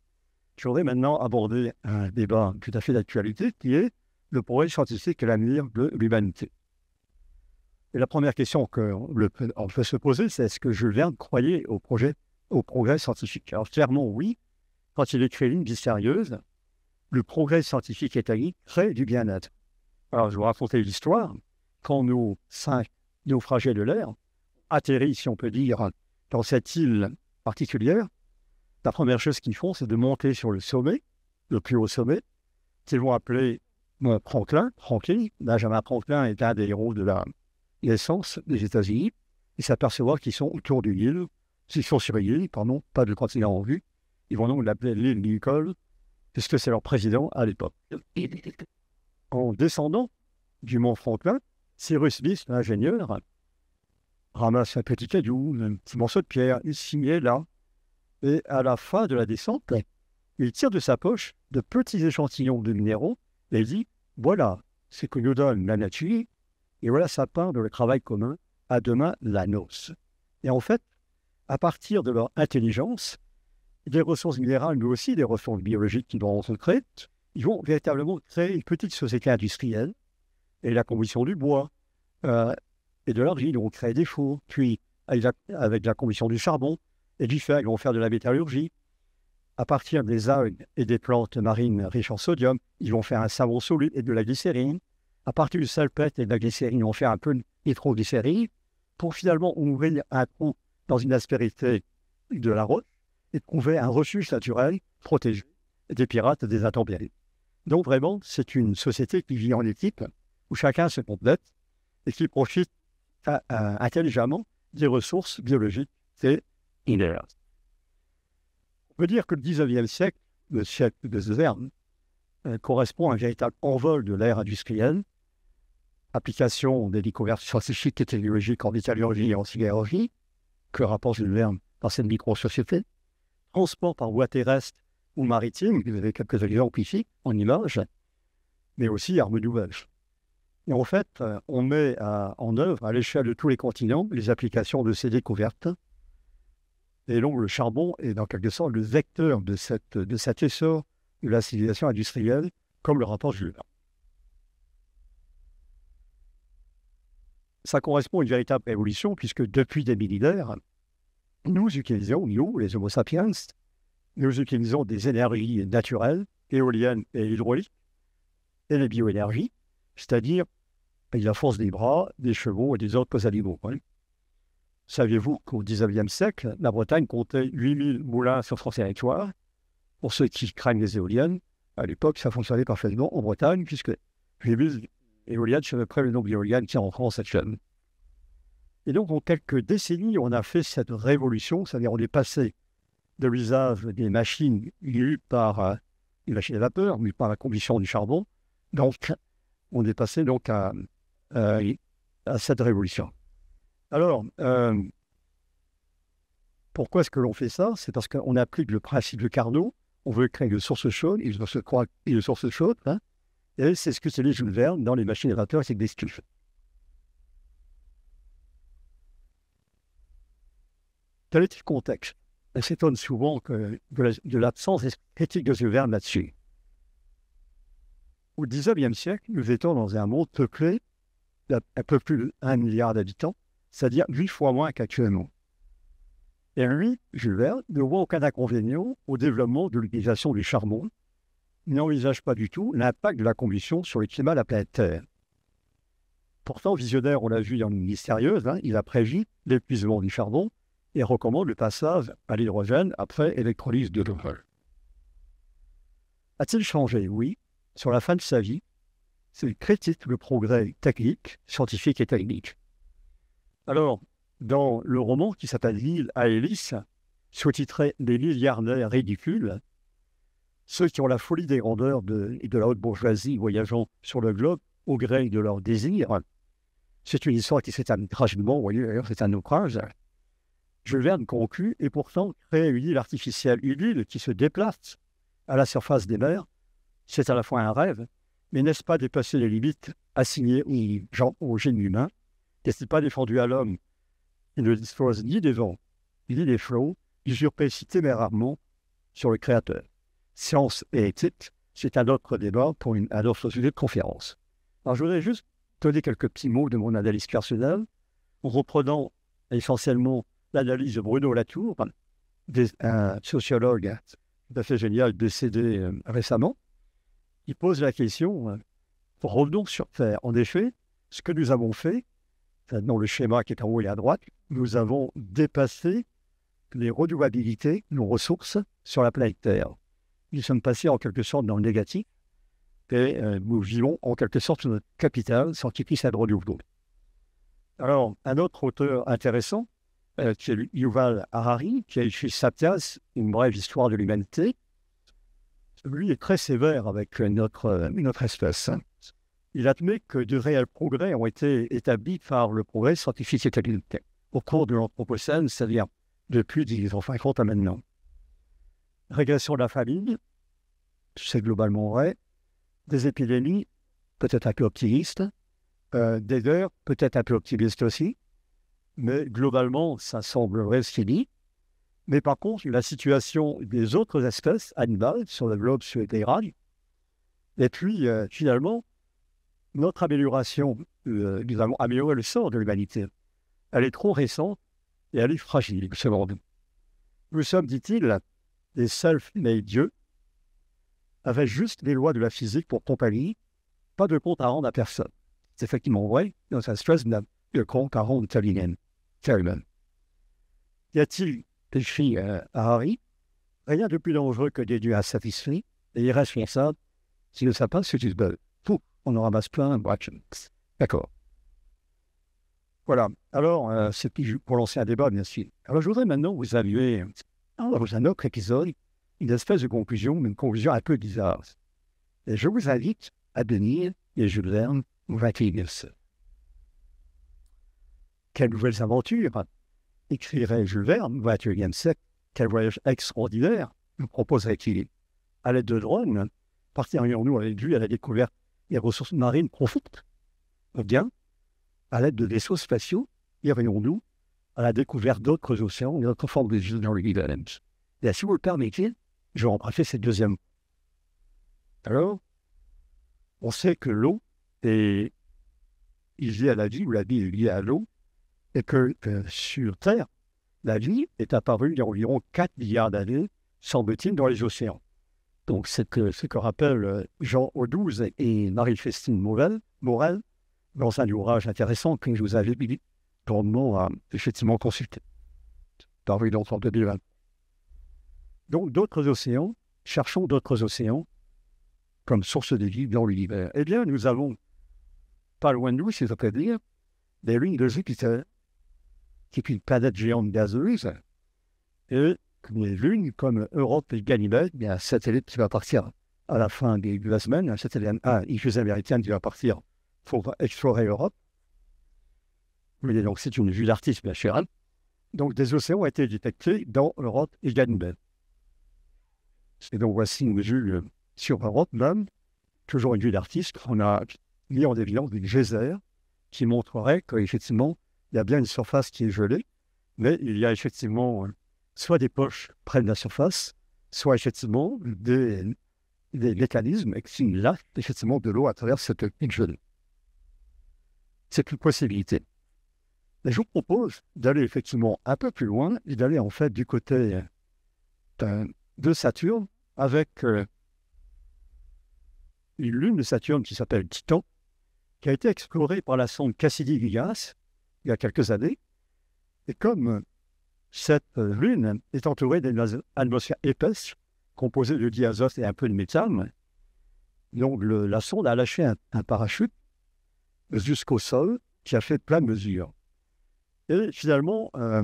Je voudrais maintenant aborder un débat tout à fait d'actualité qui est le projet scientifique et l'avenir de l'humanité. Et la première question qu'on peut se poser, c'est est-ce que Verne croyait au projet, au progrès scientifique Alors clairement, oui. Quand il écrit une mystérieuse, sérieuse, le progrès scientifique est crée du bien-être. Alors je vous raconter l'histoire. Quand nos cinq naufragés de l'air atterrissent, si on peut dire, dans cette île particulière, la première chose qu'ils font, c'est de monter sur le sommet, le plus haut sommet, qu'ils vont appeler euh, Franklin. Franklin, Benjamin Franklin est un des héros de la l'essence des États-Unis et s'apercevoir qu'ils sont autour de l'île. s'ils sont sur une pardon, pas de continent en vue. Ils vont donc l'appeler l'île Lincoln, puisque c'est leur président à l'époque. En descendant du mont Franklin, Cyrus Smith, l'ingénieur, ramasse un petit caillou, un petit morceau de pierre, il met là, et à la fin de la descente, il tire de sa poche de petits échantillons de minéraux et dit Voilà ce que nous donne la nature et voilà, sa part de le travail commun à demain la noce. Et en fait, à partir de leur intelligence, des ressources minérales, mais aussi des ressources biologiques qui vont se créées, ils vont véritablement créer une petite société industrielle. Et la combustion du bois euh, et de l'argile, vont créer des fours. Puis, avec la, combustion du charbon et du fer, ils vont faire de la métallurgie. À partir des algues et des plantes marines riches en sodium, ils vont faire un savon solide et de la glycérine à partir du salpêtre et de la glycérine, on fait un peu nitroglycérine pour finalement ouvrir un pont dans une aspérité de la route et trouver un refuge naturel protégé des pirates et des intempéries. Donc vraiment, c'est une société qui vit en équipe, où chacun se complète et qui profite euh, euh, intelligemment des ressources biologiques et inertes. On peut dire que le 19e siècle, le siècle de Zerne, euh, correspond à un véritable envol de l'ère industrielle application des découvertes scientifiques et technologiques en métallurgie et en sidérurgie, que rapporte Jules Verne par cette micro-société, transport par voie terrestre ou maritime, vous avez quelques exemples ici, en images, mais aussi armes nouvelles. Et en fait, euh, on met en œuvre à l'échelle de tous les continents les applications de ces découvertes. Et donc, le charbon est dans quelque sorte le vecteur de, cette, de cet essor de la civilisation industrielle, comme le rapporte Jules. ça correspond à une véritable évolution, puisque depuis des millénaires, nous utilisons, nous, les Homo sapiens, nous utilisons des énergies naturelles, éoliennes et hydrauliques, et les bioénergies, c'est-à-dire ben, la force des bras, des chevaux et des autres animaux. Hein. Saviez-vous qu'au 19e siècle, la Bretagne comptait 8000 moulins sur son territoire Pour ceux qui craignent les éoliennes, à l'époque, ça fonctionnait parfaitement en Bretagne, puisque 8000 Eolian, je me près le nombre d'éoliennes qui est en France chaîne. Et donc, en quelques décennies, on a fait cette révolution, c'est-à-dire on est passé de l'usage des machines lues par les euh, machines à vapeur, mais par la combustion du charbon. Donc, on est passé donc à, euh, à cette révolution. Alors, euh, pourquoi est-ce que l'on fait ça C'est parce qu'on applique le principe de Carnot. On veut créer une source chaude, une source, une source chaude. Hein. Et c'est ce que c'est les Jules Verne dans les machines érateurs c'est des stuffs. Tel est le contexte Elle s'étonne souvent de l'absence critique de Jules Verne là-dessus. Au 19e siècle, nous étions dans un monde peuplé d'un peu plus d'un milliard d'habitants, c'est-à-dire huit fois moins qu'actuellement. Et lui, Jules Verne, ne voit aucun inconvénient au développement de l'utilisation du charbon n'envisage pas du tout l'impact de la combustion sur le climat de la planète Terre. Pourtant, visionnaire, on l'a vu dans une mystérieuse, hein, il a prévu l'épuisement du charbon et recommande le passage à l'hydrogène après électrolyse de l'eau. A-t-il changé Oui. Sur la fin de sa vie, il critique le progrès technique, scientifique et technique. Alors, dans le roman qui s'appelle L'île à hélice, sous-titré Les milliardaires ridicules, ceux qui ont la folie des grandeurs et de la haute bourgeoisie voyageant sur le globe au gré de leurs désirs. C'est une histoire qui un rapidement, vous voyez, d'ailleurs, c'est un naufrage. Jules Verne conclut et pourtant crée une île artificielle, une île qui se déplace à la surface des mers. C'est à la fois un rêve, mais n'est-ce pas dépasser les limites assignées au génie humain N'est-ce pas défendu à l'homme Il ne dispose ni des vents, ni des flots, usurpé si témérairement sur le Créateur « Science et éthique, c'est un autre débat pour une, un autre sujet de conférence. Alors, je voudrais juste donner quelques petits mots de mon analyse personnelle, en reprenant essentiellement l'analyse de Bruno Latour, un sociologue d'affaires à génial décédé euh, récemment. Il pose la question euh, revenons sur Terre. En effet, ce que nous avons fait, dans le schéma qui est en haut et à droite, nous avons dépassé les redouabilités, nos ressources sur la planète Terre nous sommes passés en quelque sorte dans le négatif et euh, nous vivons en quelque sorte notre capital scientifique à droit Alors, un autre auteur intéressant, c'est euh, Yuval Harari, qui a écrit Sapiens, une brève histoire de l'humanité, lui est très sévère avec notre, euh, notre espèce. Hein. Il admet que de réels progrès ont été établis par le progrès scientifique et technique au cours de l'Anthropocène, c'est-à-dire depuis 1850 à maintenant régression de la famine, c'est globalement vrai, des épidémies, peut-être un peu optimistes, euh, des heures, peut-être un peu optimistes aussi, mais globalement, ça semble ce qu'il Mais par contre, la situation des autres espèces animales sur le globe les rare. Et puis, euh, finalement, notre amélioration, euh, nous avons amélioré le sort de l'humanité. Elle est trop récente et elle est fragile, selon nous. Nous sommes, dit-il, des self-made Dieu, avait juste les lois de la physique pour compagnie, pas de compte à rendre à personne. C'est effectivement vrai, dans sa stress, de compte à rendre Terryman. Terryman. Y a-t-il écrit euh, à Harry Rien de plus dangereux que des dieux insatisfaits et irresponsables qui ne savent pas ce tu veulent. Pouf, on en ramasse plein, D'accord. Voilà. Alors, euh, c'est pour lancer un débat, bien sûr. Alors, je voudrais maintenant vous saluer un petit dans un autre épisode une espèce de conclusion, mais une conclusion un peu bizarre. Et je vous invite à venir les Jules Verne ou ça. Quelles nouvelles aventures écrirait Jules Verne au XXIe siècle Quel voyage extraordinaire nous proposerait-il À l'aide de drones, partirions-nous avec lui à la découverte des ressources marines profondes Ou eh bien, à l'aide de vaisseaux spatiaux, irions-nous à la découverte d'autres océans, d'autres formes de vie dans Et si vous le permettez, je vais cette deuxième. Alors, on sait que l'eau est liée à la vie, ou la vie est liée à l'eau, et que, sur Terre, la vie est apparue il y a environ 4 milliards d'années, semble-t-il, dans les océans. Donc, c'est ce que rappellent euh, Jean Audouze et Marie-Christine Morel, Morel dans un ouvrage intéressant que je vous avais tournement a effectivement consulté par en 2020. Donc d'autres océans, cherchons d'autres océans comme source de vie dans l'univers. Eh bien, nous avons pas loin de nous, ça peut dire des lignes de Jupiter, qui est une planète géante gazeuse, et les lunes comme Europe et Ganymède, bien, un satellite qui va partir à la fin de la semaine, un satellite, un américain qui va partir pour explorer Europe c'est une vue d'artiste naturelle. Donc des océans ont été détectés dans l'Europe et également. Et donc voici une vue euh, sur l'Europe même, toujours une vue d'artiste, on a mis en évidence des geysers qui montreraient qu'effectivement, il y a bien une surface qui est gelée, mais il y a effectivement euh, soit des poches près de la surface, soit effectivement des, mécanismes qui là, effectivement de l'eau à travers cette gelée. C'est une possibilité. Mais ben, je vous propose d'aller effectivement un peu plus loin et d'aller en fait du côté euh, de Saturne avec euh, une lune de Saturne qui s'appelle Titan, qui a été explorée par la sonde Cassidy-Gigas il y a quelques années. Et comme euh, cette lune est entourée d'une atmosphère épaisse, composée de diazote et un peu de méthane, donc la sonde a lâché un, un parachute jusqu'au sol qui a fait plein de mesures. Et finalement, euh,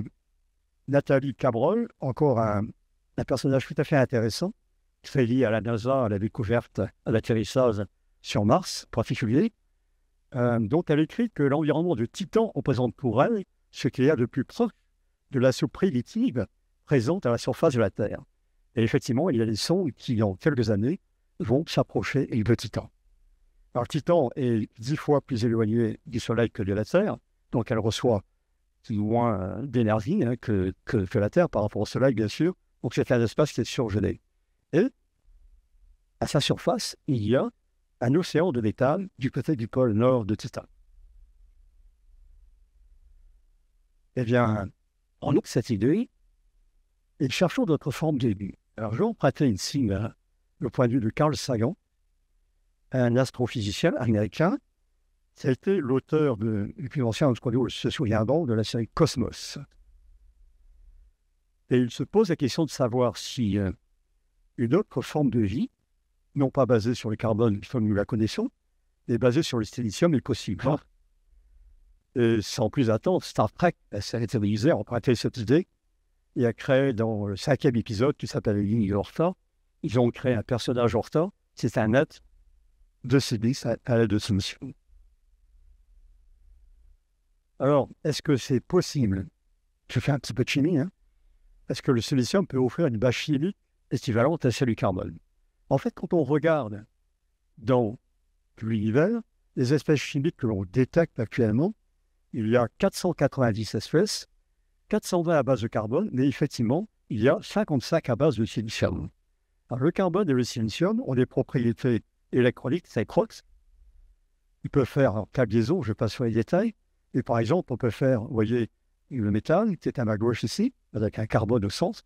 Nathalie Cabrol, encore un, personnage tout à fait intéressant, très lié à la NASA, à la découverte, à l'atterrissage sur Mars, particulier. Euh, donc, elle écrit que l'environnement de Titan représente pour elle ce qu'il y a de plus proche de la soupe primitive présente à la surface de la Terre. Et effectivement, il y a des sons qui, dans quelques années, vont s'approcher de Titan. Alors, Titan est dix fois plus éloigné du Soleil que de la Terre, donc elle reçoit moins euh, d'énergie hein, que, que, la Terre par rapport au Soleil, bien sûr. Donc c'est un espace qui est surgelé. Et à sa surface, il y a un océan de métal du côté du pôle nord de Titan. Eh bien, en ouvre cette idée, et cherchons d'autres formes d'élu. Alors, je vais emprunter ici hein, le point de vue de Carl Sagan, un astrophysicien américain c'était l'auteur de, plus ancien se de la série Cosmos. Et il se pose la question de savoir si euh, une autre forme de vie, non pas basée sur le carbone comme nous la connaissons, mais basée sur le silicium est possible. Ah. Et sans plus attendre, Star Trek s'est rétabilisé, a emprunté cette idée et a créé dans le cinquième épisode qui s'appelle Ligne Horta, ils ont créé un personnage Horta, c'est un être de Sidis à l'aide de ce alors, est-ce que c'est possible Je fais un petit peu de chimie. Hein, est-ce que le silicium peut offrir une base chimique équivalente à celle du carbone En fait, quand on regarde dans l'univers, les espèces chimiques que l'on détecte actuellement, il y a 490 espèces, 420 à base de carbone, mais effectivement, il y a 55 à base de silicium. Alors, le carbone et le silicium ont des propriétés électroniques très crox Ils peuvent faire en liaison, je passe sur les détails, et par exemple, on peut faire, vous voyez, le méthane, c'est est à ma gauche ici, avec un carbone au centre.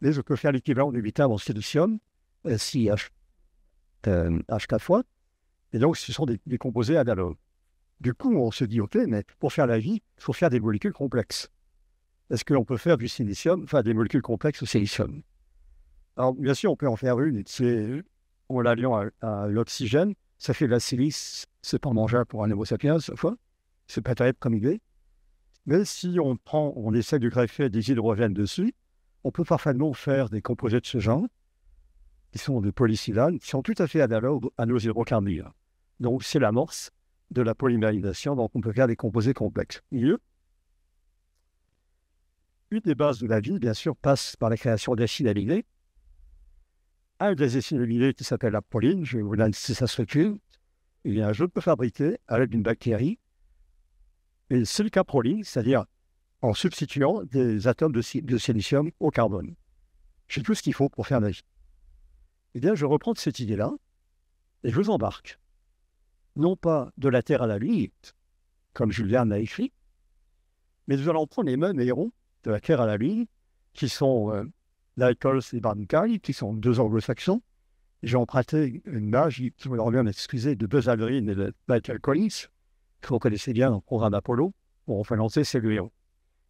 Mais on peut faire l'équivalent du méthane en silicium, euh, SiH, euh, H4 fois. Et donc, ce sont des, des composés analogues. Du coup, on se dit, OK, mais pour faire la vie, il faut faire des molécules complexes. Est-ce qu'on peut faire du silicium, enfin des molécules complexes au silicium Alors, bien sûr, on peut en faire une, c'est euh, en l'alliant à, l'oxygène, ça fait de la silice, c'est pas mangeable pour un homo sapiens, fois c'est pas terrible comme idée. Mais si on prend, on essaie de greffer des hydrogènes dessus, on peut parfaitement faire des composés de ce genre, qui sont des polysilanes, qui sont tout à fait analogues à nos hydrocarbures. Donc c'est l'amorce de la polymérisation, donc on peut faire des composés complexes. Une des bases de la vie, bien sûr, passe par la création d'acides aminés. Un des acides aminés qui s'appelle la proline, je vais vous donner sa structure, eh il y un jeu de fabriquer l'aide d'une bactérie silica-proline, c'est-à-dire en substituant des atomes de, silicium au carbone. J'ai tout ce qu'il faut pour faire la vie. Eh bien, je reprends cette idée-là et je vous embarque. Non pas de la Terre à la Lune, comme Julien Verne l'a écrit, mais nous allons prendre les mêmes héros de la Terre à la Lune, qui sont euh, et et Barney qui sont deux anglo-saxons. J'ai emprunté une magie je me revient m'excuser, de Buzz et de Michael Collins, que vous connaissez bien le programme Apollo, où on fait lancer, ces héros.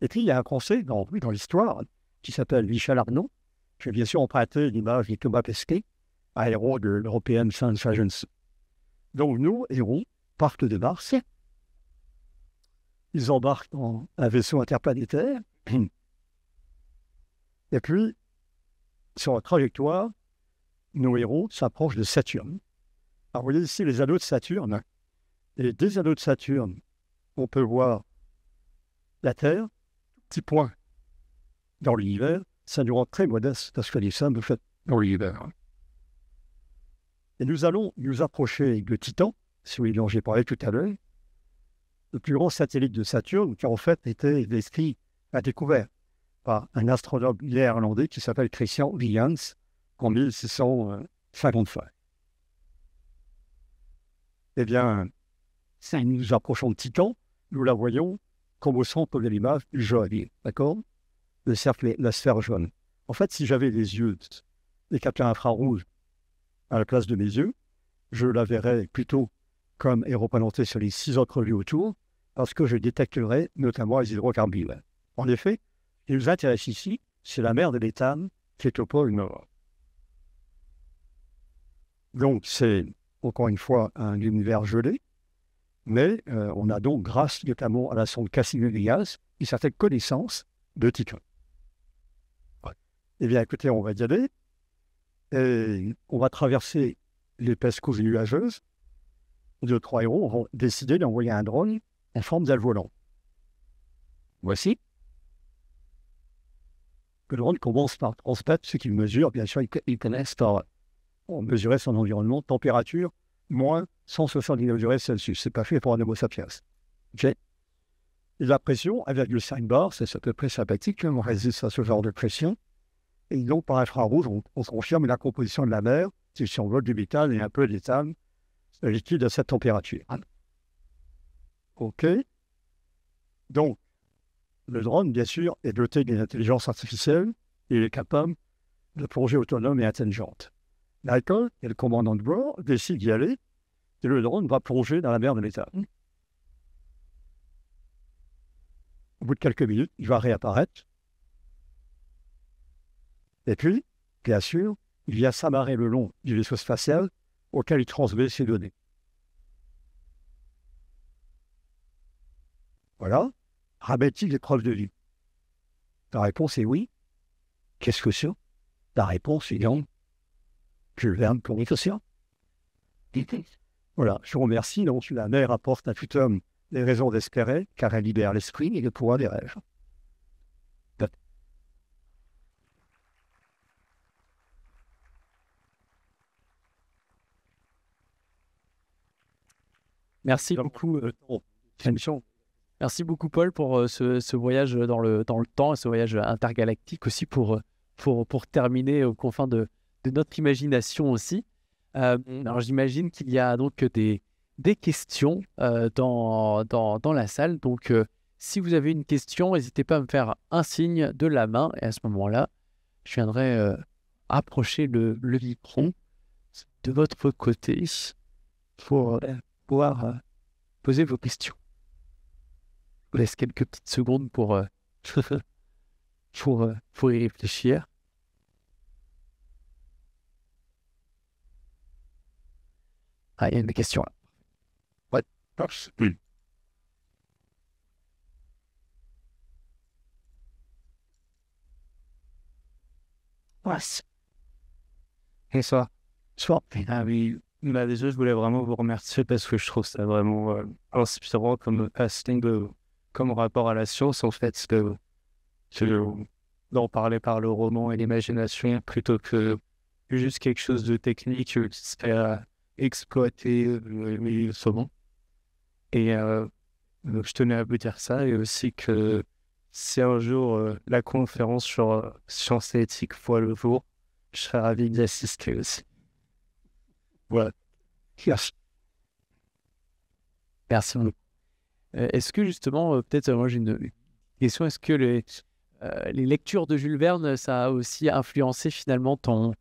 Et puis, il y a un conseil dans, l'histoire qui s'appelle Michel Arnaud, qui bien sûr emprunté l'image de Thomas Pesquet, un héros de l'European Science Agency. Donc, nos héros partent de Mars, ils embarquent dans un vaisseau interplanétaire, et puis, sur la trajectoire, nos héros s'approchent de Saturne. Alors, vous voyez ici les anneaux de Saturne, et des anneaux de Saturne, on peut voir la Terre, petit point dans l'univers, ça nous rend très modeste parce que les simples fait dans l'univers. Et nous allons nous approcher de Titan, celui dont j'ai parlé tout à l'heure, le plus grand satellite de Saturne, qui en fait était décrit à découvert par un astronome néerlandais qui s'appelle Christian Williams en 1655. Eh bien, si nous approchons de Titan, nous la voyons comme au centre de l'image jaune, d'accord Le cercle, la sphère jaune. En fait, si j'avais les yeux, des capteurs infrarouges à la place de mes yeux, je la verrais plutôt comme est sur les six autres lieux autour, parce que je détecterais notamment les hydrocarbures. En effet, ce qui nous intéresse ici, c'est la mer de l'éthane qui est au pôle Nord. Donc, c'est encore une fois un univers gelé, mais euh, on a donc, grâce notamment à la sonde Cassini-Huygens, une certaine connaissance de Titan. Eh bien, écoutez, on va y aller. on va traverser l'épaisse couche nuageuse. ou trois héros vont décider d'envoyer un drone en forme d'aile Voici. Le drone commence par transmettre ce qu'il mesure. Bien sûr, ils connaissent par mesurer son environnement, température, moins 179 degrés Celsius. C'est pas fait pour un Homo sapiens. J'ai La pression, 1,5 bar, c'est à peu près sympathique, hein, on résiste à ce genre de pression. Et donc, par infrarouge, on, confirme la composition de la mer, si on veut, du métal et un peu d'éthane euh, liquide à cette température. OK Donc, le drone, bien sûr, est doté d'une intelligence artificielle. Il est capable de plonger autonome et intelligente. Michael et le commandant de bord décident d'y aller et le drone va plonger dans la mer de l'État. Mm. Au bout de quelques minutes, il va réapparaître. Et puis, bien sûr, il vient s'amarrer le long du vaisseau spatial auquel il transmet ses données. Voilà. Ramène-t-il des preuves de vie La réponse est oui. Qu'est-ce que c'est La réponse est non je pour pour Voilà, je vous remercie. Donc, la mer apporte à tout homme des raisons d'espérer, car elle libère l'esprit et le pouvoir des rêves. Merci beaucoup. Euh, merci beaucoup, Paul, pour euh, ce, voyage dans le, dans le temps et ce voyage intergalactique aussi pour, euh, pour, pour terminer aux confins de, de notre imagination aussi. Euh, mm. alors j'imagine qu'il y a donc des, des questions euh, dans, dans, la salle. Donc euh, si vous avez une question, n'hésitez pas à me faire un signe de la main. Et à ce moment-là, je viendrai approcher le, le micro de votre côté pour pouvoir poser vos questions. Je vous laisse quelques petites secondes pour, pour, pour y réfléchir. Ah, il y a une question là. Ouais. Oui. Soir. soir. Ah oui, bah, je voulais vraiment vous remercier parce que je trouve ça vraiment euh, inspirant comme casting, comme rapport à la science, en fait, que, que d'en parler par le roman et l'imagination plutôt que juste quelque chose de technique euh, qui euh, exploiter euh, le saumon. Et euh, je tenais à vous dire ça et aussi que si un jour euh, la conférence sur sciences éthique voit le jour, je serais ravi d'y assister aussi. Voilà. Merci. Merci beaucoup. est-ce que justement, peut-être, moi j'ai une question, est-ce que les, les, lectures de Jules Verne, ça a aussi influencé finalement ton,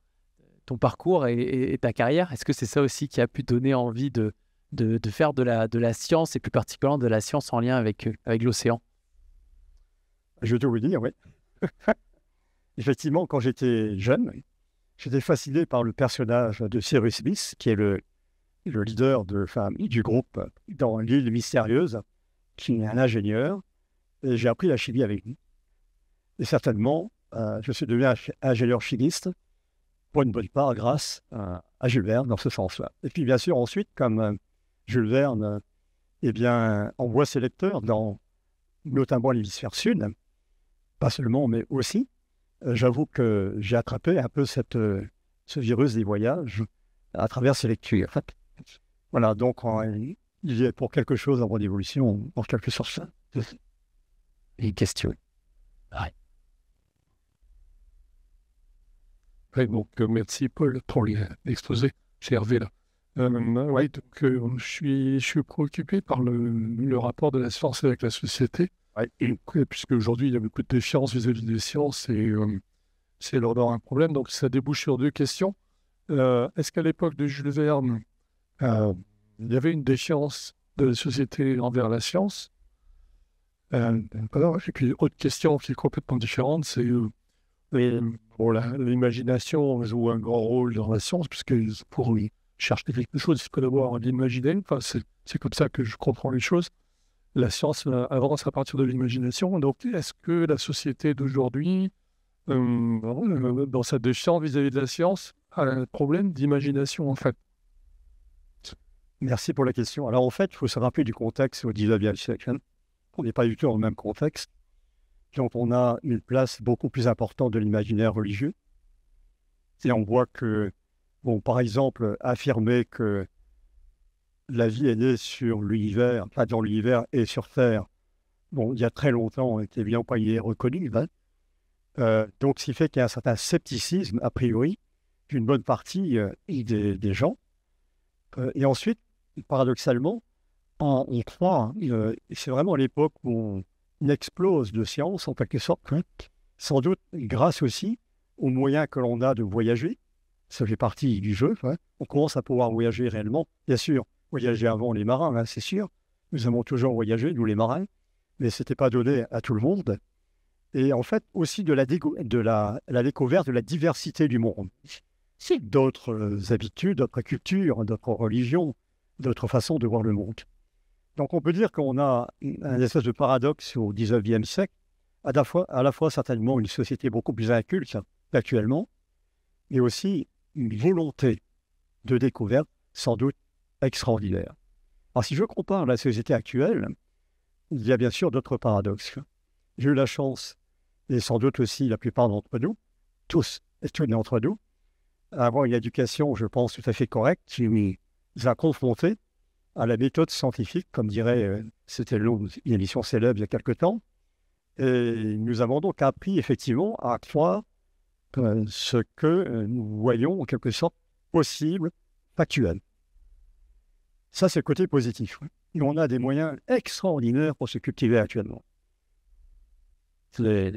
ton parcours et, ta carrière. Est-ce que c'est ça aussi qui a pu donner envie de, de, faire de la, de la science et plus particulièrement de la science en lien avec, euh, avec l'océan Je dois vous dire, oui. Effectivement, quand j'étais jeune, j'étais fasciné par le personnage de Cyrus Smith, qui est le, leader de, du groupe dans l'île mystérieuse, qui est un ingénieur, j'ai appris la chimie avec lui. Et certainement, euh, je suis devenu ingénieur chimiste une bonne part grâce à, Jules Verne dans ce sens-là. Et puis bien sûr ensuite, comme euh, Jules Verne euh, eh bien, envoie ses lecteurs dans notamment l'hémisphère sud, pas seulement mais aussi, euh, j'avoue que j'ai attrapé un peu cette, ce virus des voyages à travers ses lectures. Voilà, donc il est pour quelque chose en voie d'évolution, en quelque sorte. Une question. Ouais. Donc, euh, merci Paul pour l'exposé. J'ai Hervé là. Euh, donc, euh, je, suis, je suis préoccupé par le, rapport de la science avec la société. puisque aujourd'hui, il y a beaucoup de défiance vis-à-vis des sciences et euh, c'est leur un problème. Donc, ça débouche sur deux questions. Est-ce qu'à l'époque de Jules Verne, il y avait une défiance de la société envers la science Et puis, autre question qui est complètement différente, c'est Hum, pour l'imagination joue un grand rôle dans la science, puisque pour lui, chercher quelque chose, il faut d'abord l'imaginer. Enfin, c'est comme ça que je comprends les choses. La science euh, avance à partir de l'imagination. Donc, est-ce que la société d'aujourd'hui, euh, dans sa défiance vis-à-vis de la science, a un problème d'imagination, en fait Merci pour la question. Alors, en fait, il faut se rappeler du contexte au 19e siècle. Hein. On n'est pas du tout dans le même contexte dont on a une place beaucoup plus importante de l'imaginaire religieux. Et on voit que, bon, par exemple, affirmer que la vie est née sur l'univers, pas dans l'univers et sur Terre, bon, il y a très longtemps, était bien pas y est reconnu. Hein. Euh, donc, ce qui fait qu'il y a un certain scepticisme, a priori, d'une bonne partie euh, des, gens. Euh, et ensuite, paradoxalement, on, croit, hein, c'est vraiment l'époque où une explose de science en quelque sorte, hein, sans doute grâce aussi aux moyens que l'on a de voyager. Ça fait partie du jeu. Hein. On commence à pouvoir voyager réellement. Bien sûr, voyager avant les marins, hein, c'est sûr. Nous avons toujours voyagé, nous les marins, mais ce n'était pas donné à tout le monde. Et en fait, aussi de la, de la découverte de la diversité du monde. D'autres euh, habitudes, d'autres cultures, d'autres religions, d'autres façons de voir le monde. Donc on peut dire qu'on a un espèce de paradoxe au 19e siècle, à la fois, certainement une société beaucoup plus inculte actuellement, mais aussi une volonté de découverte sans doute extraordinaire. Alors si je compare la société actuelle, il y a bien sûr d'autres paradoxes. J'ai eu la chance, et sans doute aussi la plupart d'entre nous, tous et toutes d'entre nous, à avoir une éducation, je pense, tout à fait correcte qui nous a confrontés à la méthode scientifique, comme dirait, euh, mm-hmm. c'était une émission célèbre il y a quelque temps. Et nous avons donc appris effectivement à croire euh, ce que euh, nous voyons en quelque sorte possible, factuel. Ça, c'est le côté positif. on a des moyens extraordinaires pour se cultiver actuellement. Les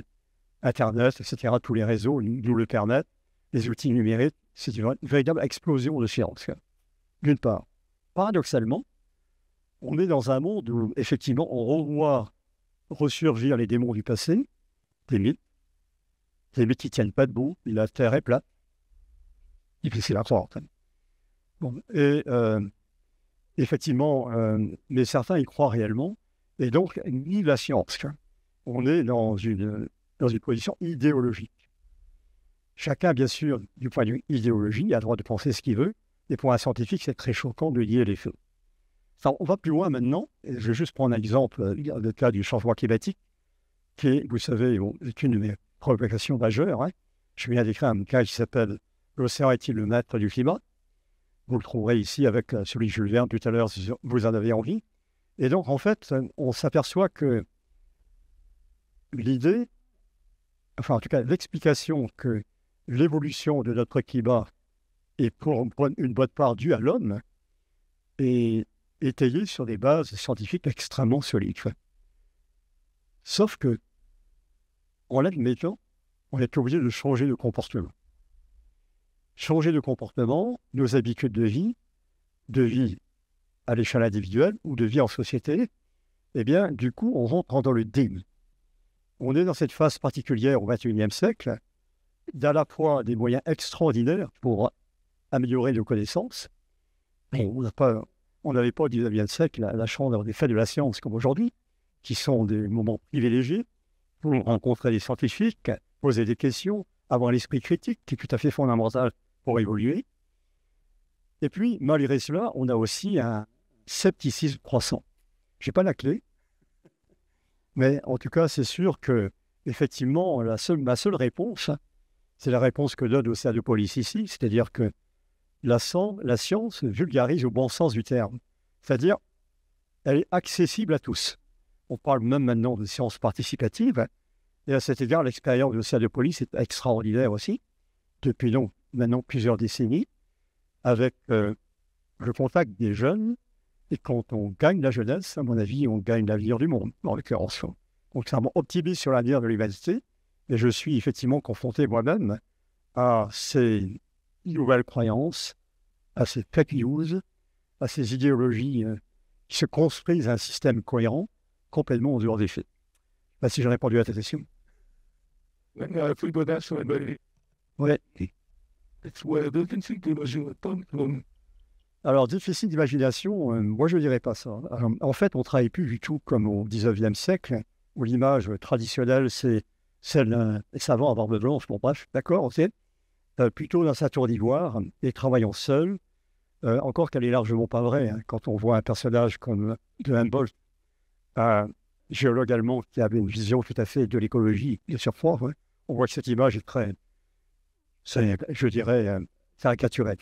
Internet, etc., tous les réseaux nous le permettent. Les outils numériques, c'est une véritable explosion de science, d'une part. Paradoxalement, on est dans un monde où, effectivement, on revoit ressurgir les démons du passé, des mythes, des mythes qui ne tiennent pas debout, la terre est plate. Difficile à croire, Bon, et euh, effectivement, euh, mais certains y croient réellement, et donc ni la science. Hein. On est dans une, dans une position idéologique. Chacun, bien sûr, du point de vue idéologie, a le droit de penser ce qu'il veut, et pour un scientifique, c'est très choquant de lier les choses on va plus loin maintenant. Je vais juste prendre un exemple, euh, le cas du changement climatique, qui vous savez, est une de mes préoccupations majeures. Hein. Je viens d'écrire un cas qui s'appelle L'océan est-il le maître du climat Vous le trouverez ici avec euh, celui de Jules Verne tout à l'heure, si vous en avez envie. Et donc, en fait, euh, on s'aperçoit que l'idée, enfin, en tout cas, l'explication que l'évolution de notre climat est pour une bonne part due à l'homme, et étayé sur des bases scientifiques extrêmement solides. Sauf que, en l'admettant, on est obligé de changer de comportement. Changer de comportement, nos habitudes de vie, de vie à l'échelle individuelle ou de vie en société, eh bien, du coup, on rentre dans le déni. On est dans cette phase particulière au 21e siècle, d'à la fois des moyens extraordinaires pour améliorer nos connaissances, mais on n'a pas, on n'avait pas au 19e siècle la, la chance des faits de la science comme aujourd'hui, qui sont des moments privilégiés pour rencontrer des scientifiques, poser des questions, avoir l'esprit critique qui est tout à fait fondamental pour évoluer. Et puis, malgré cela, on a aussi un scepticisme croissant. Je n'ai pas la clé, mais en tout cas, c'est sûr que, effectivement, la seule, ma seule réponse, c'est la réponse que donne aussi de Police ici, c'est-à-dire que la, science vulgarise au bon sens du terme, c'est-à-dire elle est accessible à tous. On parle même maintenant de sciences participatives, et à cet égard, l'expérience de de police est extraordinaire aussi, depuis donc maintenant plusieurs décennies, avec euh, le contact des jeunes. Et quand on gagne la jeunesse, à mon avis, on gagne l'avenir du monde, en l'occurrence. Donc ça m'optimise sur l'avenir de l'humanité, et je suis effectivement confronté moi-même à ces nouvelles croyances, à ces fake news, à ces idéologies euh, qui se construisent un système cohérent, complètement en dehors des faits. Bah, si j'ai répondu à ta question. Uh, Alors, difficile d'imagination, euh, moi je ne dirais pas ça. Euh, en fait, on ne travaille plus du tout comme au 19e siècle, où l'image traditionnelle, c'est celle d'un savant à barbe blanche, bon bref, d'accord, ok euh, plutôt dans sa tour d'ivoire et travaillant seul. Euh, encore qu'elle est largement pas vraie. Hein. quand on voit un personnage comme de Humboldt, un euh, géologue allemand qui avait une vision tout à fait de l'écologie de surfroid, hein, on voit que cette image est très, je dirais, caricaturée.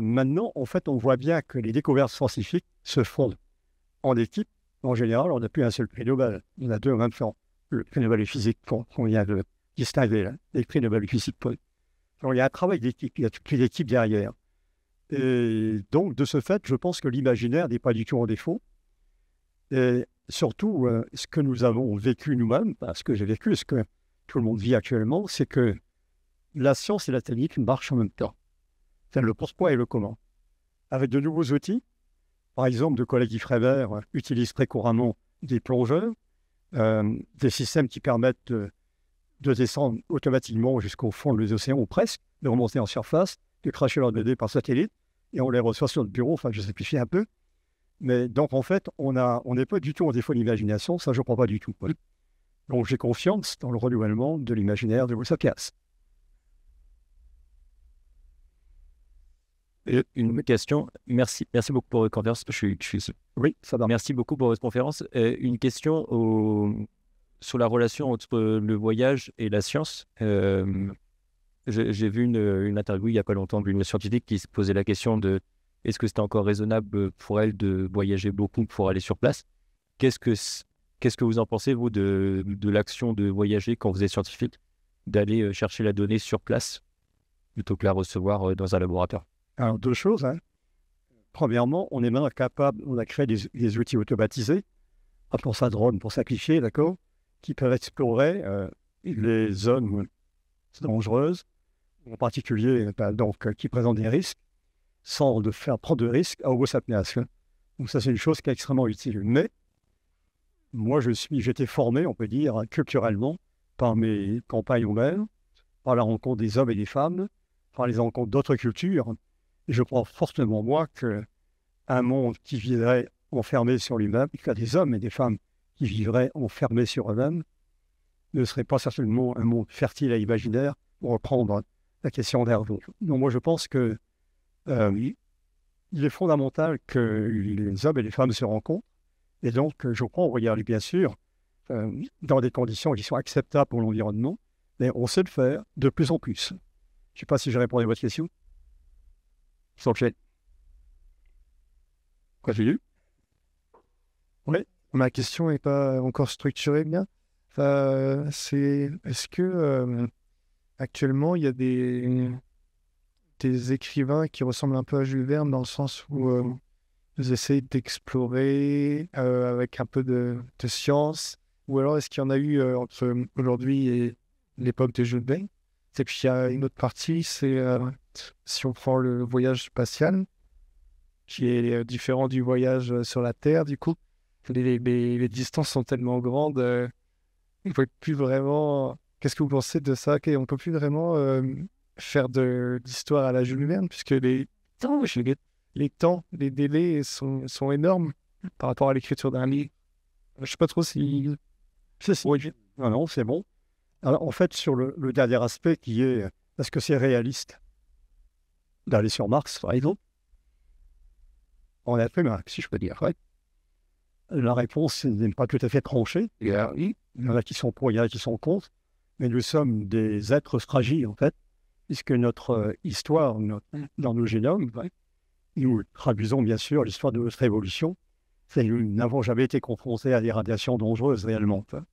maintenant, en fait, on voit bien que les découvertes scientifiques se font en équipe. En général, on n'a plus un seul prix Nobel, on a deux en même temps. Le prix Nobel physique qu'on vient de distinguer, hein, les prix Nobel physique il y a un travail d'équipe, il y a les derrière. Et donc, de ce fait, je pense que l'imaginaire n'est pas du tout en défaut. Et surtout, euh, ce que nous avons vécu nous-mêmes, parce que j'ai vécu, ce que tout le monde vit actuellement, c'est que la science et la technique marchent en même temps. C'est le pourquoi et le comment. Avec de nouveaux outils, par exemple, de collègues Yves euh, utilisent utilise très couramment des plongeurs, euh, des systèmes qui permettent de descendre automatiquement jusqu'au fond des océans ou presque, de remonter en surface, de cracher leurs BD par satellite, et on les reçoit sur le bureau, enfin je simplifie un peu. Mais donc en fait, on n'est on pas du tout en défaut d'imagination, ça je ne crois pas du tout. Donc j'ai confiance dans le renouvellement de l'imaginaire de Rousseau-Casse. Une question. Merci, merci beaucoup pour votre conférence. Je suis, Oui, ça va. Merci beaucoup pour votre conférence. Euh, une question au, sur la relation entre euh, le voyage et la science. J'ai vu une, une, interview il n'y a pas longtemps d'une scientifique qui se posait la question de est-ce que c'était encore raisonnable euh, pour elle de voyager beaucoup pour aller sur place Qu'est-ce que que vous en pensez vous de, l'action de voyager quand vous êtes scientifique, d'aller euh, chercher la donnée sur place plutôt que la recevoir dans un laboratoire Alors deux choses. Hein. Premièrement, on est maintenant capable, on a créé des, outils automatisés, pour sa drone, pour cliché, d'accord qui peuvent explorer euh, mmh. les zones dangereuses, en particulier bah, donc, euh, qui présentent des risques, sans de faire prendre de risques à Homo Donc ça, c'est une chose qui est extrêmement utile. Mais moi, je suis, j'étais formé, on peut dire, culturellement, par mes campagnes humaines, par la rencontre des hommes et des femmes, par les rencontres d'autres cultures. Et je crois fortement, moi, que un monde qui vivrait enfermé sur lui-même, il y a des hommes et des femmes qui vivraient enfermés sur eux-mêmes ne serait pas certainement un monde fertile et imaginaire pour reprendre la question d'Hervé. Non, moi je pense que euh, il est fondamental que les hommes et les femmes se rencontrent. Et donc je crois, on regarde bien sûr, euh, dans des conditions qui sont acceptables pour l'environnement, mais on sait le faire de plus en plus. Je ne sais pas si j'ai répondu à votre question. Sanchez. Continue. Oui ma question n'est pas encore structurée bien. c'est est-ce que euh, actuellement il y a des, des écrivains qui ressemblent un peu à Jules Verne dans le sens où euh, ils essayent d'explorer euh, avec un peu de, de science ou alors est-ce qu'il y en a eu entre aujourd'hui et l'époque de Jules Verne Et puis il y a une autre partie, c'est si on prend le voyage spatial qui est différent du voyage sur la Terre du coup les, distances sont tellement grandes, euh, il on peut plus vraiment. Qu'est-ce que vous pensez de ça On On peut plus vraiment euh, faire de l'histoire à la Jules Verne, puisque les temps, les délais sont, énormes par rapport à l'écriture d'un livre. Je sais pas trop si. Non, non, c'est bon. Alors, en fait, sur le, dernier aspect qui est est-ce que c'est réaliste d'aller sur Mars, par exemple On a fait si je peux dire la réponse n'est pas tout à fait tranchée. Il y en a qui sont pour, il y en a qui sont contre. Mais nous sommes des êtres fragiles, en fait, puisque notre euh, histoire dans nos génomes, bah, nous traduisons bien sûr l'histoire de notre évolution. C'est nous n'avons jamais été confrontés à des radiations dangereuses réellement. Hein.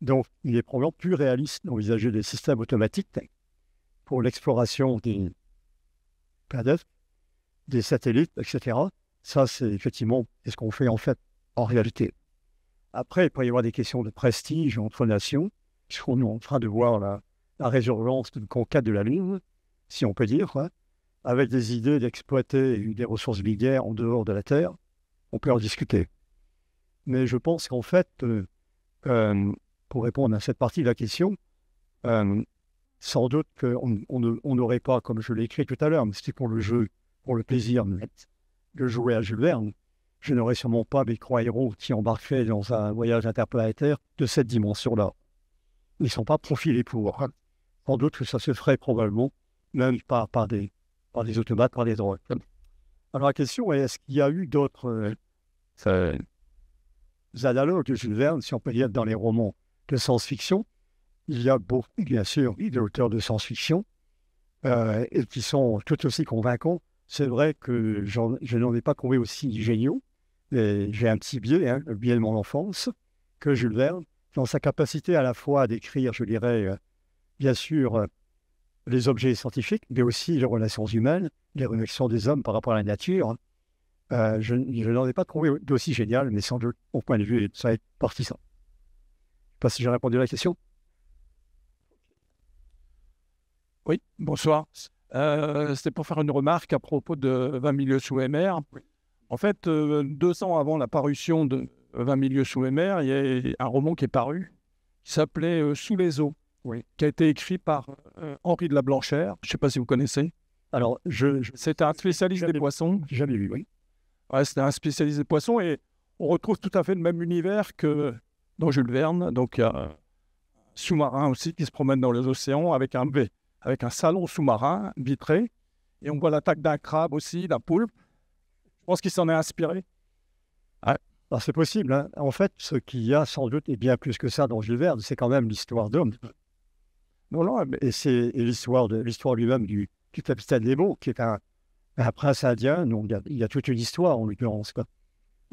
Donc, il est probablement plus réaliste d'envisager des systèmes automatiques pour l'exploration des planètes, des satellites, etc. Ça, c'est effectivement ce qu'on fait en fait en réalité. Après, il peut y avoir des questions de prestige entre nations, puisqu'on est en train de voir la, résurgence d'une conquête de la Lune, si on peut dire, hein. avec des idées d'exploiter des ressources minières en dehors de la Terre. On peut en discuter. Mais je pense qu'en fait, euh, euh, pour répondre à cette partie de la question, euh, sans doute qu'on n'aurait pas, comme je l'ai écrit tout à l'heure, mais c'était pour le jeu, pour le plaisir de jouer à Jules Verne, je n'aurais sûrement pas mes trois héros qui embarqueraient dans un voyage interplanétaire de cette dimension-là. Ils ne sont pas profilés pour. En Sans doute que ça se ferait probablement, même par, des, par des automates, par des drogues. Alors la question est, est-ce qu'il y a eu d'autres euh, analogues de Jules Verne, si on peut dire, dans les romans de science-fiction Il y a beaucoup, bien sûr, d'auteurs de science-fiction, euh, et qui sont tout aussi convaincants. C'est vrai que je n'en ai pas trouvé aussi géniaux, j'ai un petit biais, hein, le biais de mon enfance, que Jules Verne, dans sa capacité à la fois à décrire, je dirais, euh, bien sûr, euh, les objets scientifiques, mais aussi les relations humaines, les relations des hommes par rapport à la nature. Euh, je, n'en ai pas trouvé d'aussi génial, mais sans doute, au point de vue, ça être partisan. Je ne sais pas si j'ai répondu à la question. Oui, bonsoir. C'était pour faire une remarque à propos de 20 milieux sous MR. Oui. En fait, euh, deux ans avant la parution de 20 euh, milieux sous les mers, il y a un roman qui est paru, qui s'appelait euh, Sous les eaux, qui a été écrit par Henri de la Blanchère. Je ne sais pas si vous connaissez. Alors, je, un spécialiste des poissons. Jamais vu, oui. c'est un spécialiste des poissons et on retrouve tout à fait le même univers que dans Jules Verne. Donc, il y a un sous-marin aussi qui se promène dans les océans avec un, avec un salon sous-marin vitré. Et on voit l'attaque d'un crabe aussi, d'un poulpe pense qu'il s'en est inspiré. Ah, c'est possible. Hein. En fait, ce qu'il y a sans doute, et bien plus que ça dans Jules Verne, c'est quand même l'histoire d'homme. Non, non, et c'est l'histoire de l'histoire lui-même du, du capitaine qui est un, prince indien. Donc il y, a, toute une histoire en l'occurrence.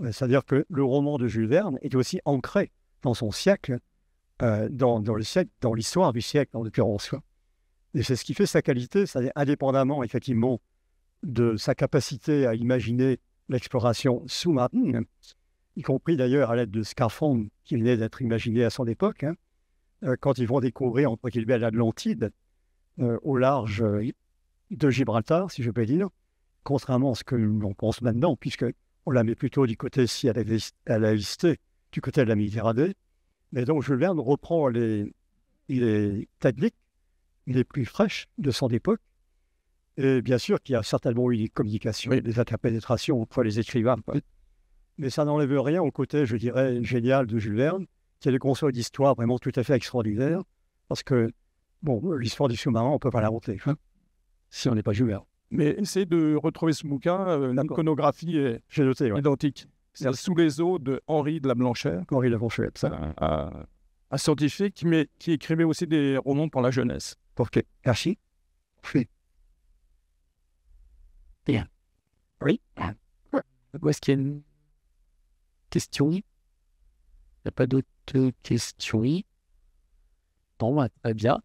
C'est-à-dire que le roman de Jules Verne est aussi ancré dans son siècle, euh, dans, le siècle, dans l'histoire du siècle en l'occurrence. Et c'est ce qui fait sa qualité, cest indépendamment effectivement de sa capacité à imaginer l'exploration sous-marine, y compris d'ailleurs à l'aide de scaphandres qui venaient d'être imaginé à son époque, hein, euh, quand ils vont découvrir, entre guillemets, l'Atlantide, euh, au large euh, de Gibraltar, si je peux dire, contrairement à ce que l'on pense maintenant, puisque on la met plutôt du côté, si elle la elle du côté de la Méditerranée. Mais donc, Jules Verne reprend les, les techniques les plus fraîches de son époque et euh, bien sûr qu'il y a certainement eu des communications, des interpénétrations entre les écrivains. Mais ça n'enlève rien au côté, je dirais, génial de Jules Verne, qui est le concept d'histoire vraiment tout à fait extraordinaire, parce que, bon, l'histoire du sous-marin, on ne peut pas la monter, hein, si on n'est pas Jules Verne. Mais essayez de retrouver ce bouquin, euh, La l'iconographie est noté, identique. C'est Sous les eaux de Henri de la Blanchère. Henri de la Blanchère, ça. un scientifique, mais qui écrivait aussi des romans pour la jeunesse. Pour qui Archie Oui. Bien. Oui. Ah. ce qu'il y a une question Il n'y a pas d'autres questions Bon, bah, très bien.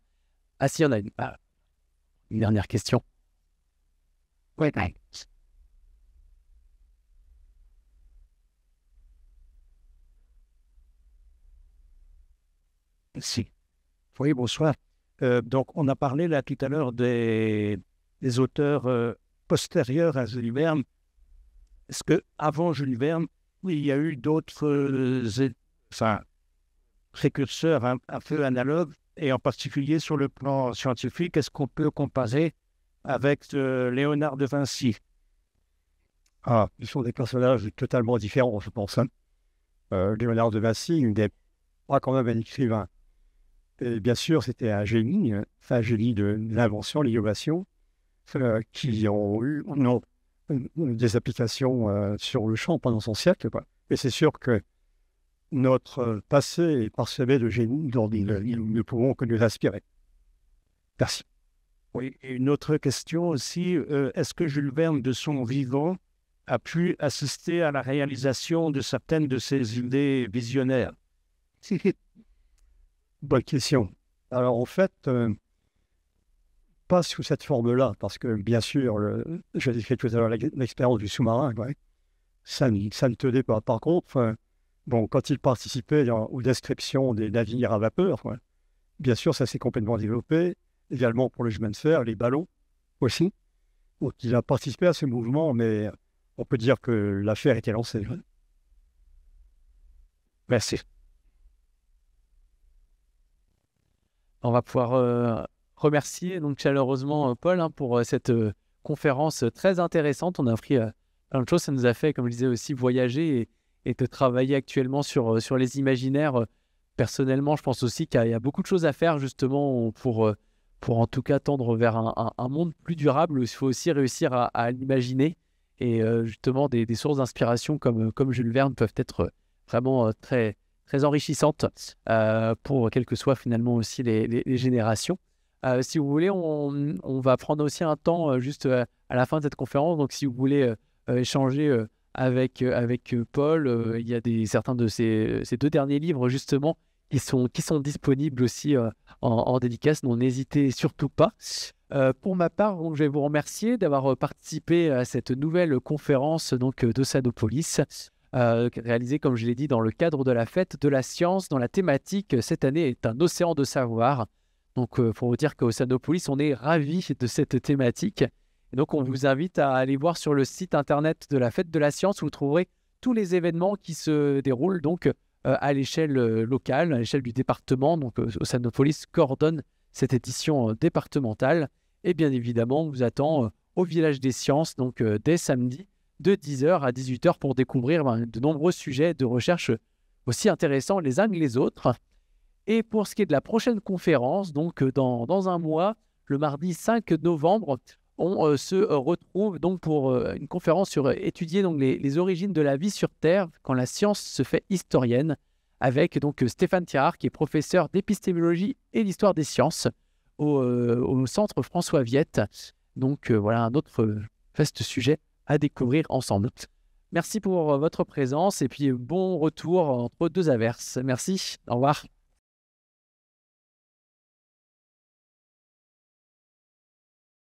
Ah si, on a ah. une. dernière question. Oui, oui. Bah. Si. Oui, bonsoir. Euh, donc, on a parlé là tout à l'heure des, auteurs euh, postérieure à Jules Verne. Est-ce qu'avant Jules Verne, il y a eu d'autres euh, enfin, précurseurs un peu analogues, et en particulier sur le plan scientifique, est-ce qu'on peut comparer avec euh, Léonard de Vinci Ah, ce sont des personnages totalement différents, je pense. Hein. Euh, Léonard de Vinci, il des pas quand même un écrivain. bien sûr, c'était un génie, hein, un génie de l'invention, l'innovation. Euh, qui ont eu non, euh, des applications euh, sur le champ pendant son siècle. Quoi. Et c'est sûr que notre passé est parsemé de génies dont nous ne pouvons que nous inspirer. Merci. Oui, une autre question aussi, est-ce que Jules Verne, de son vivant, a pu assister à la réalisation de certaines de ses idées visionnaires Bonne question. Alors, en fait, pas sous cette forme-là, parce que bien sûr, je je disais tout à l'heure l'expérience du sous-marin, ça, ne, ça, ne tenait pas. Par contre, bon, quand il participait aux descriptions des navires à vapeur, bien sûr, ça s'est complètement développé, également pour le chemin de fer, les ballons aussi. il a participé à ce mouvement, mais on peut dire que l'affaire était lancée. Merci. On va pouvoir euh, remercier donc chaleureusement euh, Paul hein, pour euh, cette euh, conférence très intéressante. On a appris plein de choses. Ça nous a fait, comme je disais aussi, voyager et, travailler actuellement sur, sur les imaginaires. Personnellement, je pense aussi qu'il y, a beaucoup de choses à faire justement pour, pour en tout cas tendre vers un, monde plus durable. Il faut aussi réussir à, l'imaginer. Et justement, des, sources d'inspiration comme, comme Jules Verne peuvent être vraiment très, très enrichissantes pour quelles que soient finalement aussi les générations. Euh, si vous voulez, on, va prendre aussi un temps euh, juste euh, à la fin de cette conférence. Donc, si vous voulez échanger avec, avec Paul, il y a certains de ces, deux derniers livres, justement, qui sont, qui sont disponibles aussi en, dédicace. Donc, n'hésitez surtout pas. pour ma part, je vais vous remercier d'avoir participé à cette nouvelle conférence donc, de Sanopolis, réalisée, comme je l'ai dit, dans le cadre de la fête de la science, dont la thématique cette année est un océan de savoir. Donc, pour euh, vous dire qu'au on est ravis de cette thématique. donc, on mmh. vous invite à aller voir sur le site internet de la Fête de la Science. Où vous trouverez tous les événements qui se déroulent donc euh, à l'échelle euh, locale, à l'échelle du département. Donc, au coordonne cette édition départementale. Et bien évidemment, on vous attend au Village des Sciences, donc dès samedi, de 10h à 18h pour découvrir ben, de nombreux sujets de recherche aussi intéressants les uns que les autres. Et pour ce qui est de la prochaine conférence, donc euh, dans, un mois, le mardi 5 novembre, on euh, se retrouve donc pour euh, une conférence sur étudier donc les, origines de la vie sur Terre quand la science se fait historienne, avec donc Stéphane thiard qui est professeur d'épistémologie et d'histoire des sciences au, centre François Viette. Donc voilà un autre vaste sujet à découvrir ensemble. Merci pour votre présence et puis bon retour entre deux averses. Merci, au revoir.